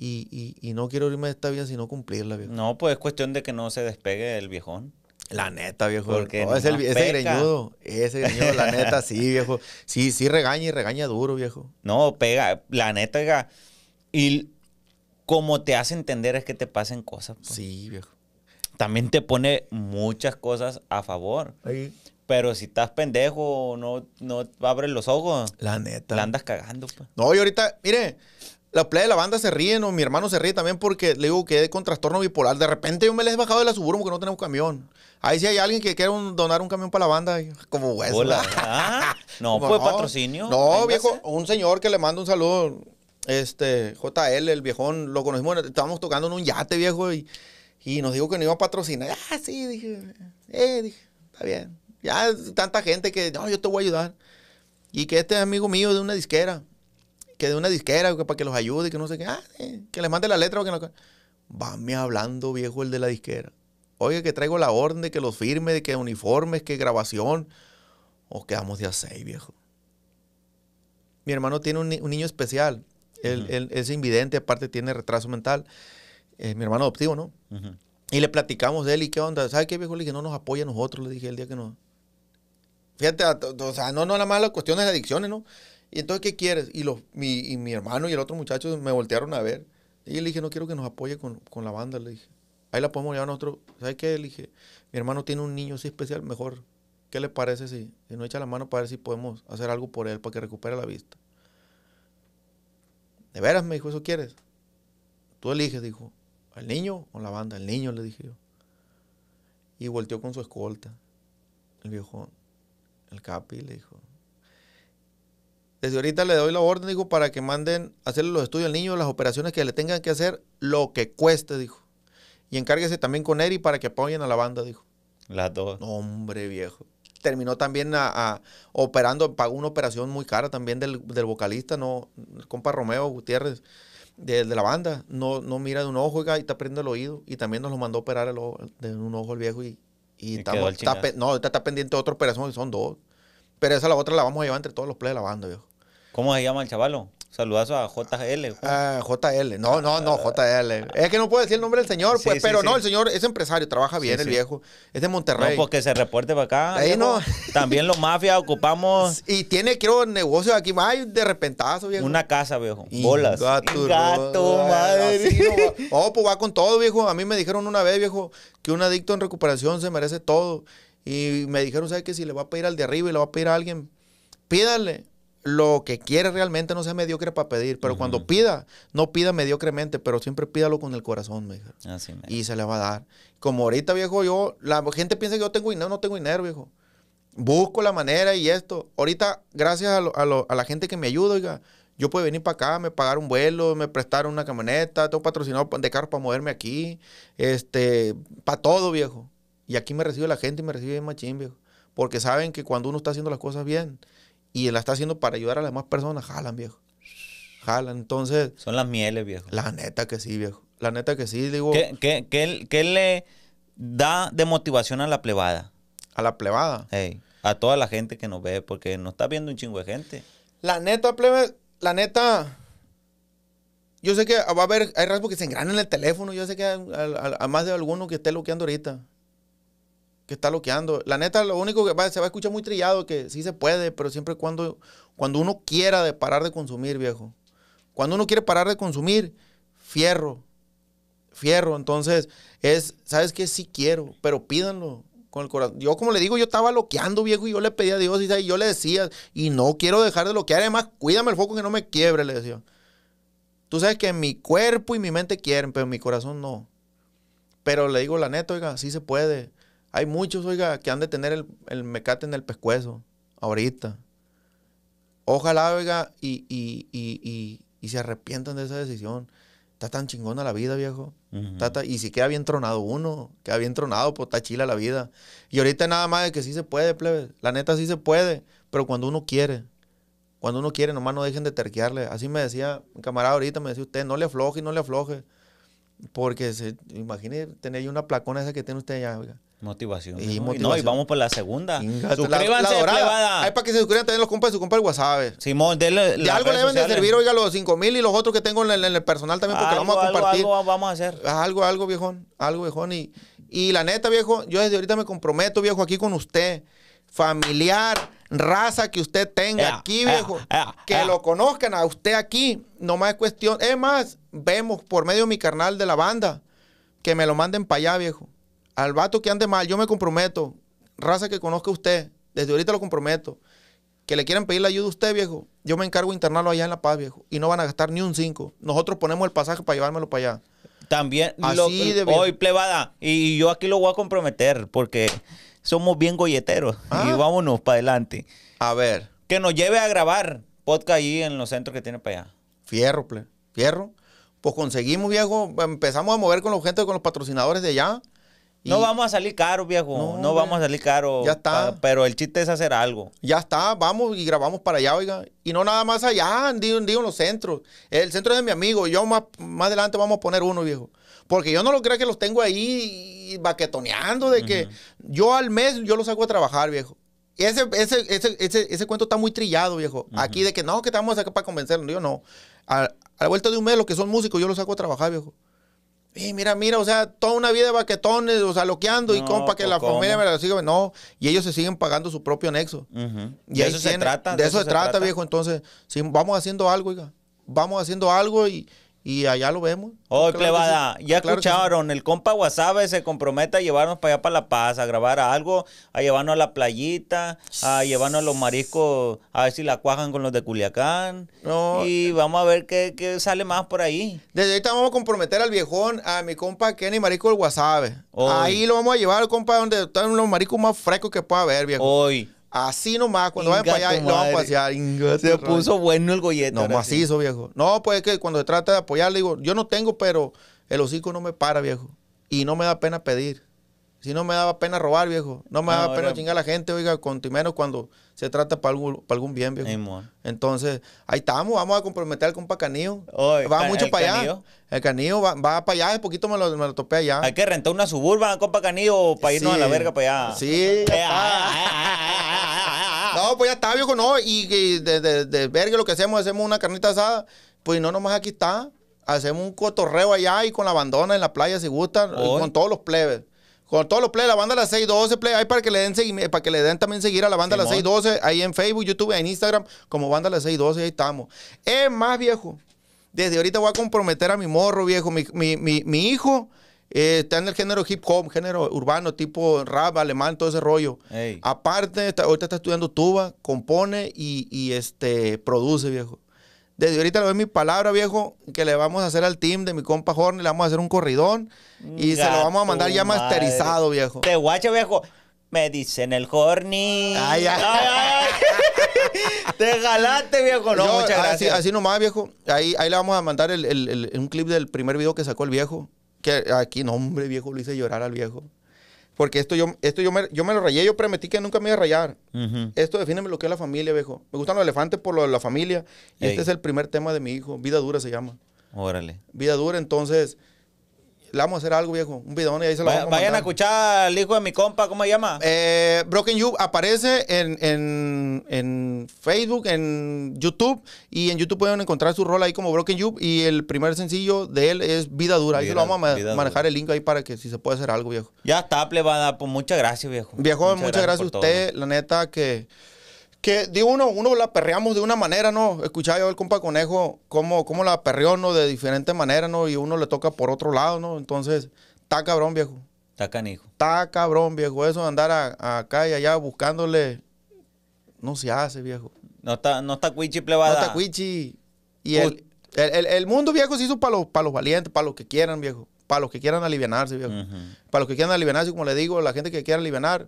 y, no quiero irme de esta vida sino cumplirla, viejo. No, pues es cuestión de que no se despegue el viejón. La neta, viejo. Porque no, ese, ese, greñudo, ese greñudo, la neta, sí, viejo. Sí, sí regaña y regaña duro, viejo. No, pega, la neta, Y como te hace entender es que te pasen cosas. Pues. Sí, viejo. También te pone muchas cosas a favor. Pero si estás pendejo, no, no abres los ojos. La neta. La andas cagando, pues. No, y ahorita, mire, la playa de la banda se ríe o mi hermano se ríe también porque le digo que con trastorno bipolar. De repente yo me les he bajado de la suburban porque no tenemos camión. Ahí sí hay alguien que quiera donar un camión para la banda, como hueso. Ah, no, fue patrocinio. No, viejo, un señor que le manda un saludo, este, JL, el viejón, lo conocimos, estábamos tocando en un yate, viejo, y, y nos dijo que no iba a patrocinar. Ah, sí, dije, eh, dije, está bien. Ya tanta gente que, no, yo te voy a ayudar. Y que este amigo mío de una disquera que de una disquera, para que los ayude, que no sé qué, ah, que les mande la letra o que no. Vame hablando, viejo, el de la disquera. Oye, que traigo la orden de que los firme, de que uniformes, que grabación. O quedamos de seis, viejo. Mi hermano tiene un, niño especial. Él, es invidente, aparte tiene retraso mental. mi hermano adoptivo, ¿no? Y le platicamos de él y qué onda. ¿Sabes qué, viejo? Le dije, no nos apoya a nosotros, le dije el día que no. Fíjate, o sea, no, no nada más las cuestiones de adicciones, ¿no? ¿Y entonces qué quieres? Y, los, mi, y mi hermano y el otro muchacho me voltearon a ver. Y le dije, no quiero que nos apoye con, la banda, le dije. Ahí la podemos llevar nosotros. ¿Sabes qué? Le dije, mi hermano tiene un niño así especial, mejor. ¿Qué le parece si, nos echa la mano para ver si podemos hacer algo por él, para que recupere la vista? ¿De veras? Me dijo, ¿eso quieres? Tú eliges, dijo. ¿Al niño o la banda? Al niño, le dije yo. Y volteó con su escolta. El viejo, el capi, le dijo, desde ahorita le doy la orden, dijo, para que manden a hacerle los estudios al niño, las operaciones que le tengan que hacer, lo que cueste, dijo. Y encárguese también con Eri para que apoyen a la banda, dijo. Las dos. Hombre, viejo. Terminó también a, operando, pagó una operación muy cara también del, vocalista, no, el compa Romeo Gutiérrez, de, la banda. No, no mira de un ojo, y está perdiendo el oído. Y también nos lo mandó a operar el de un ojo el viejo y, y, no, está, está pendiente de otra operación, son dos. Pero esa la otra la vamos a llevar entre todos los players de la banda, viejo. ¿Cómo se llama el chavalo? Saludazo a JL. Ah, JL. No, no, no, JL. Es que no puedo decir el nombre del señor, pues, pero no, el señor es empresario, trabaja bien el viejo. Es de Monterrey. No, porque pues, se reporte para acá. Ahí no. También los mafias ocupamos. Y tiene, quiero, negocios aquí. más de repentazo, viejo. Una casa, viejo. Bolas. Gato, madre. oh, pues va con todo, viejo. A mí me dijeron una vez, viejo, que un adicto en recuperación se merece todo. Y me dijeron, ¿sabe qué? Si le va a pedir al de arriba y le va a pedir a alguien, pídale lo que quiere realmente, no sea mediocre para pedir, pero cuando pida, no pida mediocremente, pero siempre pídalo con el corazón, me Así y se le va a dar. Como ahorita, viejo, yo, la gente piensa que yo tengo dinero, no tengo dinero, viejo. Busco la manera y esto. Ahorita, gracias a, a, la gente que me ayuda, oiga, yo puedo venir para acá, me pagar un vuelo, me prestaron una camioneta, tengo patrocinado de carro para moverme aquí, este, para todo, viejo. Y aquí me recibe la gente y me recibe bien machín, viejo. Porque saben que cuando uno está haciendo las cosas bien y la está haciendo para ayudar a las demás personas, jalan, viejo. Jalan, entonces... Son las mieles, viejo. La neta que sí, viejo. La neta que sí, digo... ¿Qué, qué, le da de motivación a la plebada? A la plebada. a toda la gente que nos ve, porque nos está viendo un chingo de gente. La neta, plebe, la neta, yo sé que va a haber, hay rasgos que se engranan en el teléfono. Yo sé que a, más de alguno que esté loqueando ahorita que está loqueando, La neta, lo único que se va a escuchar muy trillado, que sí se puede, pero siempre cuando, cuando uno quiera de parar de consumir, viejo. Cuando uno quiere parar de consumir, fierro, fierro. Entonces, es, ¿sabes qué? Sí quiero, pero pídanlo con el corazón. Yo, como le digo, yo estaba loqueando, viejo, y yo le pedía a Dios, y yo le decía, y no quiero dejar de loquear, además, cuídame el foco que no me quiebre, le decía. Tú sabes que mi cuerpo y mi mente quieren, pero mi corazón no. Pero le digo la neta, oiga, sí se puede. Hay muchos, oiga, que han de tener el, mecate en el pescuezo ahorita. Ojalá, oiga, y, y, y, y, se arrepientan de esa decisión. Está tan chingona la vida, viejo. y si queda bien tronado uno, queda bien tronado, pues está chila la vida. Y ahorita nada más de que sí se puede, plebe. La neta sí se puede, pero cuando uno quiere. Cuando uno quiere, nomás no dejen de terquearle. Así me decía mi camarada ahorita, me decía usted, no le afloje, no le afloje. Porque se, imagine tener una placona esa que tiene usted allá, oiga. Motivación. Y, No, y vamos por la segunda. Suscríbanse, Hay para que se suscriban también los compas de su compa el WhatsApp. Simón, De algo le deben de servir, oiga, los 5000 y los otros que tengo en el, personal también, porque lo vamos a compartir. Algo, algo vamos a hacer. Algo, algo, viejón. Algo, Y, la neta, viejo, yo desde ahorita me comprometo, viejo, aquí con usted. Familiar, raza que usted tenga aquí, viejo. que lo conozcan a usted aquí. no más es cuestión. Es más, vemos por medio de mi carnal de la banda que me lo manden para allá, viejo al vato que ande mal, yo me comprometo, raza que conozca usted, desde ahorita lo comprometo, que le quieran pedir la ayuda a usted, viejo, yo me encargo de internarlo allá en La Paz, viejo, y no van a gastar ni un cinco. Nosotros ponemos el pasaje para llevármelo para allá. También, Así hoy plebada, y yo aquí lo voy a comprometer, porque somos bien golleteros, y ah. vámonos para adelante. A ver. Que nos lleve a grabar podcast ahí en los centros que tiene para allá. Fierro, ple, fierro. Pues conseguimos, viejo, empezamos a mover con la gente, con los patrocinadores de allá no vamos a salir caro, viejo. No, vamos a salir caro. Ya está. pero el chiste es hacer algo. Ya está, vamos y grabamos para allá, oiga. Y no nada más allá, digo, en los centros. El centro es de mi amigo. Yo más, más adelante vamos a poner uno, viejo. Porque yo no lo creo que los tengo ahí baquetoneando de que yo al mes yo los saco a trabajar, viejo. Ese, ese, ese, ese, cuento está muy trillado, viejo. Aquí de que no, que estamos acá para convencerlos, Yo no. A, a, la vuelta de un mes, los que son músicos, yo los saco a trabajar, viejo mira, mira, o sea, toda una vida de baquetones, o sea, loqueando y compa que la familia me la siga. No, y ellos se siguen pagando su propio nexo. y de eso se trata. De, eso, se, trata, viejo. Entonces, si vamos haciendo algo, Vamos haciendo algo y, y allá lo vemos. Oh, va ya escucharon, el compa Wasabe se compromete a llevarnos para allá para La Paz, a grabar algo, a llevarnos a la playita, a llevarnos a los mariscos, a ver si la cuajan con los de Culiacán. y vamos a ver qué, qué, sale más por ahí. Desde ahorita vamos a comprometer al viejón, a mi compa Kenny Marisco el Wasabe. Ahí lo vamos a llevar, compa, donde están los mariscos más frescos que pueda haber, viejo. Hoy. Así nomás, cuando vayan para allá, vamos a pasear. se puso bueno el gollete. No, macizo, viejo. No, pues es que cuando se trata de apoyar, digo, yo no tengo, pero el hocico no me para, viejo. Y no me da pena pedir. Si no me daba pena robar, viejo. No me daba pena chingar a la gente, oiga, con menos cuando se trata para algún, bien, viejo. Entonces, ahí estamos, vamos a comprometer al compa Canío. va mucho para allá. El Canío va, va para allá, un poquito me lo, me topé allá. Hay que rentar una suburban, compa Canío, para irnos a la verga para allá. Sí. Eh, Ah. No, pues ya está, viejo, no. Y, y de, de, verga lo que hacemos, hacemos una carnita asada. Pues no, nomás aquí está. Hacemos un cotorreo allá y con la bandona en la playa, si gustan, con todos los plebes con todos los plebes, la banda de las 612 plebes ahí para que le den eh, para que le den también seguir a la banda de las 612 ahí en Facebook, YouTube, en Instagram, como banda de las 612, ahí estamos. Es más viejo. Desde ahorita voy a comprometer a mi morro, viejo, mi, mi, mi hijo eh, está en el género hip hop, género urbano, tipo rap, alemán, todo ese rollo. Aparte, ahorita está estudiando tuba, compone y, este, produce, viejo. Desde ahorita le doy mi palabra, viejo, que le vamos a hacer al team de mi compa Horn, le vamos a hacer un corridón y se lo vamos a mandar ya masterizado, viejo. Te guacho, viejo. Me dicen el Horny. Ay, ay, ay. Te jalaste, viejo. Así, nomás, viejo. Ahí, ahí le vamos a mandar el, el, un clip del primer video que sacó el viejo que aquí, no, hombre, viejo, lo hice llorar al viejo. Porque esto yo, esto yo, me, yo me lo rayé, yo prometí que nunca me iba a rayar. Esto define lo que es la familia, viejo. Me gustan los elefantes por lo de la familia. Y este es el primer tema de mi hijo. Vida dura se llama. Órale. Vida dura, entonces, le vamos a hacer algo, viejo. Un video y ahí se lo vamos a Vayan a escuchar al hijo de mi compa, ¿cómo se llama? Eh, Broken You aparece en, Facebook, en YouTube. Y en YouTube pueden encontrar su rol ahí como Broken You. Y el primer sencillo de él es Vida Dura. Ahí lo vamos a manejar el link ahí para que si se puede hacer algo, viejo. Ya está, plebada. Pues muchas gracias, viejo. Viejo, muchas, gracias, a usted. La neta que que digo uno, uno la perreamos de una manera, ¿no? Escuchaba yo el compa conejo cómo, cómo la perreó, ¿no? De diferente manera, ¿no? Y uno le toca por otro lado, ¿no? Entonces, está cabrón, viejo. Está canijo. Está cabrón, viejo. Eso de andar acá y allá buscándole, no se hace, viejo. No está, no está cuichi plebada. No está cuichi. Y el, mundo, viejo, se hizo para los, para los valientes, para los que quieran, viejo. Para los que quieran alivianarse, viejo. Para los que quieran alivianarse, como le digo, la gente que quiera alivianar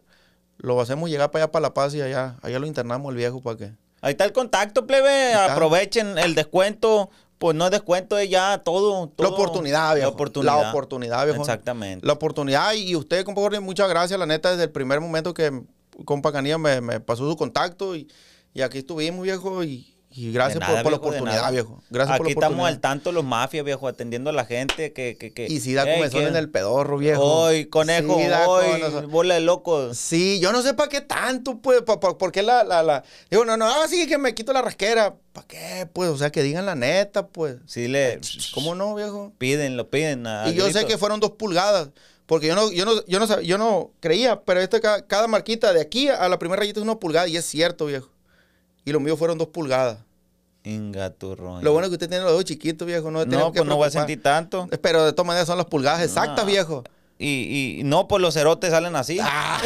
lo hacemos llegar para allá, para La Paz y allá, allá lo internamos el viejo para que. Ahí está el contacto, plebe. Aprovechen el descuento. Pues no es descuento, es ya todo, La oportunidad, viejo. La oportunidad. La oportunidad, viejo. Exactamente. La oportunidad. Y usted, compa Jorge, muchas gracias, la neta, desde el primer momento que compa Canilla me, pasó su contacto y, y aquí estuvimos, viejo. Y, y gracias por, la oportunidad, viejo. Gracias por la oportunidad. estamos al tanto los mafias, viejo, atendiendo a la gente que... que, que y si da hey, en el pedorro, viejo. Hoy, conejo, hoy, bola de locos! Sí, yo no sé para qué tanto, pues, por qué la, la, la... Digo, no, no, ah, sí, que me quito la rasquera. ¿Para qué? Pues, o sea, que digan la neta, pues. Sí, le... ¿Cómo no, viejo? Piden, lo piden. y yo sé que fueron dos pulgadas. Porque yo no, yo no, yo no, yo no creía, pero esta cada, cada marquita de aquí a la primera rayita es una pulgada y es cierto, viejo. Y los míos fueron dos pulgadas. Ingaturrón. Lo bueno es que usted tiene los dos chiquitos, viejo. No, no pues no voy a sentir tanto. Pero de todas maneras son las pulgadas exactas, viejo. Y, no, pues los cerotes salen así. Ah.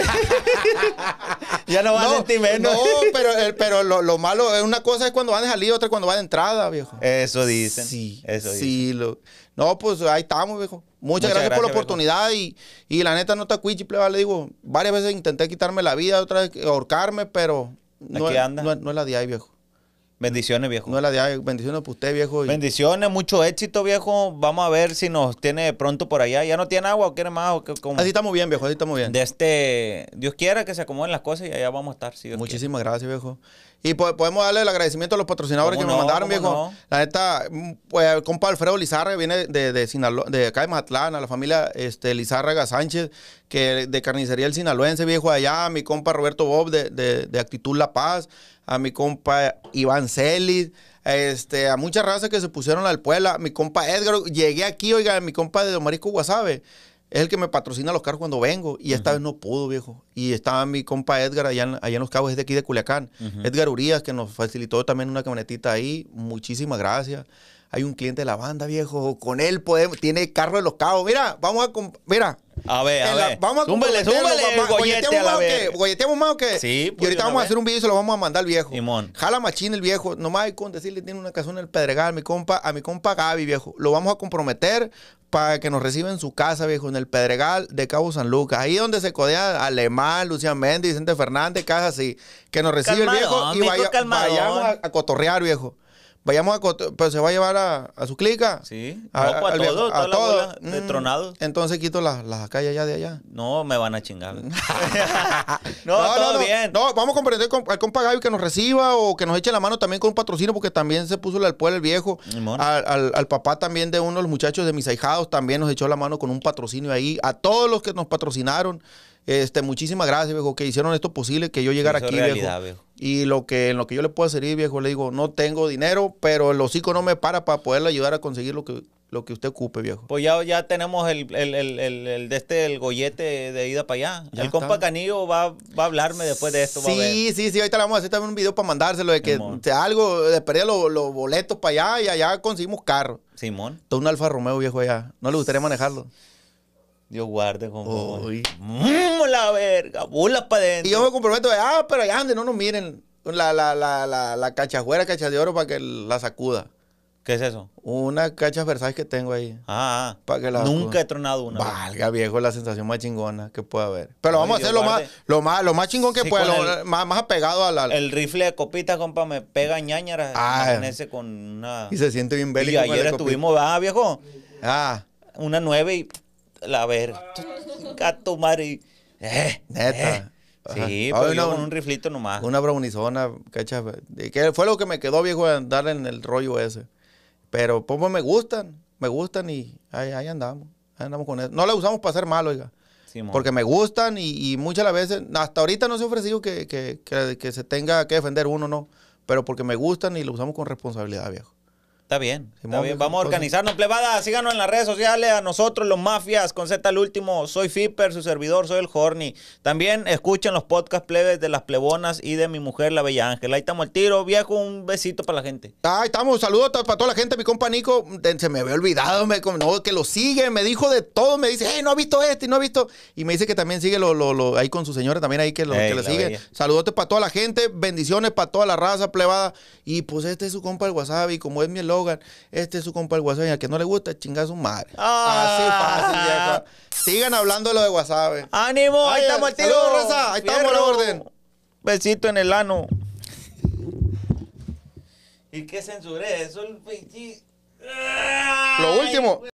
ya no van a sentir menos. No, pero, eh, lo, lo, malo, eh, una cosa es cuando van de salida, otra es cuando van de entrada, viejo. Eso dicen. Sí, eso dicen. no, pues ahí estamos, viejo. Muchas, gracias, por la oportunidad y, la neta no está cuichi, le digo, varias veces intenté quitarme la vida, otra vez ahorcarme, pero no, es, anda. No, no, es la DI, viejo. Bendiciones, viejo. No la de bendiciones para usted, viejo. Bendiciones, mucho éxito, viejo. Vamos a ver si nos tiene pronto por allá. ¿Ya no tiene agua o quiere más? O está muy Así estamos bien, viejo, así estamos bien. De este... Dios quiera que se acomoden las cosas y allá vamos a estar. Muchísimas gracias, viejo. Y podemos darle el agradecimiento a los patrocinadores que nos mandaron, viejo. La neta, pues mm, el eh, compa Alfredo Lizarre viene de, de, de acá de Mazatlán, a la familia este, Sánchez, que de Carnicería El Sinaloense, viejo, allá. Mi compa Roberto Bob de, de, de Actitud La Paz a mi compa Iván Celis, este, a muchas razas que se pusieron al pueblo. mi compa Edgar, llegué aquí, oiga, mi compa de Don Marisco Guasave, es el que me patrocina los carros cuando vengo, y esta vez no pudo, viejo. Y estaba mi compa Edgar allá en, Los Cabos, es de aquí de Culiacán, Edgar Urias, que nos facilitó también una camionetita ahí, muchísimas gracias. Hay un cliente de la banda, viejo, con él podemos, tiene carro de Los Cabos, mira, vamos a, mira, a ver, a ver. vamos a más Sí. y ahorita vamos a hacer un video y se lo vamos a mandar al viejo. Simón. Jala machín el viejo. Nomás hay con decirle tiene una casa en el Pedregal, mi compa, a mi compa Gaby, viejo. Lo vamos a comprometer para que nos reciba en su casa, viejo, en el Pedregal de Cabo San Lucas. Ahí donde se codea Alemán, Lucía Méndez, Vicente Fernández, casa así. Que nos reciba el viejo y vayamos a cotorrear, viejo. Vayamos a pero se va a llevar a, a su clica. Sí, a, pues, a, todos, mm. a, De Entonces quito las, las acá allá de allá. No, me van a chingar. no, todo bien. No, vamos a comprender con, al compa que nos reciba o que nos eche la mano también con un patrocinio, porque también se puso el pueblo el viejo. Al, al, al, papá también de uno de los muchachos de mis ahijados también nos echó la mano con un patrocinio ahí. A todos los que nos patrocinaron. Este, muchísimas gracias, viejo, que hicieron esto posible, que yo llegara aquí, viejo. Y lo que, en lo que yo le puedo servir, viejo, le digo, no tengo dinero, pero el hocico no me para para poderle ayudar a conseguir lo que, lo que usted ocupe, viejo. Pues ya, tenemos el, de este, el gollete de ida para allá. el compa Canillo va, a hablarme después de esto. Sí, sí, sí. Ahorita le vamos a hacer también un video para mandárselo de que algo, de perder los, los boletos para allá y allá conseguimos carro. Simón. Todo un Alfa Romeo, viejo, allá. ¿No le gustaría manejarlo? Dios guarde con ¡Mmm, la verga! ¡Bola para adentro! Y yo me comprometo, ah, pero allá donde no nos miren la, la, la, la, la cacha de oro para que la sacuda. ¿Qué es eso? Una cacha que tengo ahí. Ah, ah, ah. para que la nunca he tronado una. Valga, viejo, la sensación más chingona que pueda haber. Pero vamos a hacer lo más, lo más, lo más chingón que pueda, más, apegado a la. El rifle de copita, compa, me pega ñañara. Ah, ese con una. Y se siente bien bélico. Y ayer estuvimos, ah, viejo. Ah. Una nueve y la ver, Gato, madre. Eh, eh, Neta. Sí, pero pues, con un riflito nomás. Una brownizona, cacha. Que fue lo que me quedó, viejo, andar en el rollo ese. Pero, pues, pues me gustan, me gustan y ahí, andamos. andamos con eso. No la usamos para hacer malo, oiga. porque me gustan y, muchas las veces, hasta ahorita no se ha ofrecido que, que se tenga que defender uno, no. Pero porque me gustan y lo usamos con responsabilidad, viejo. Está bien, Vamos a organizarnos, plevada, Síganos en las redes sociales, a nosotros, los mafias, con Z al último. Soy Fipper, su servidor, soy el Horny. También escuchen los podcasts plebes de las plebonas y de mi mujer, la Bella Ángela. Ahí estamos al tiro, viejo. Un besito para la gente. Ahí estamos, saludos para toda la gente, mi compa Nico. Se me había olvidado, me, no, que lo sigue, me dijo de todo, me dice, hey, eh, no ha visto este, no ha visto. Y me dice que también sigue ahí con su señora, también ahí que lo, que le sigue. Saludos para toda la gente, bendiciones para toda la raza, plebada. Y pues este es su compa el Wasabi, como es mi elogio este es su compa el WhatsApp Y al que no le gusta, chinga a su madre. Ah. Así fácil, Sigan hablando de lo de WhatsApp. ¡Ánimo! Ahí estamos tío. Ahí estamos la orden. Besito en el ano. ¿Y qué censuré? Eso el Lo último.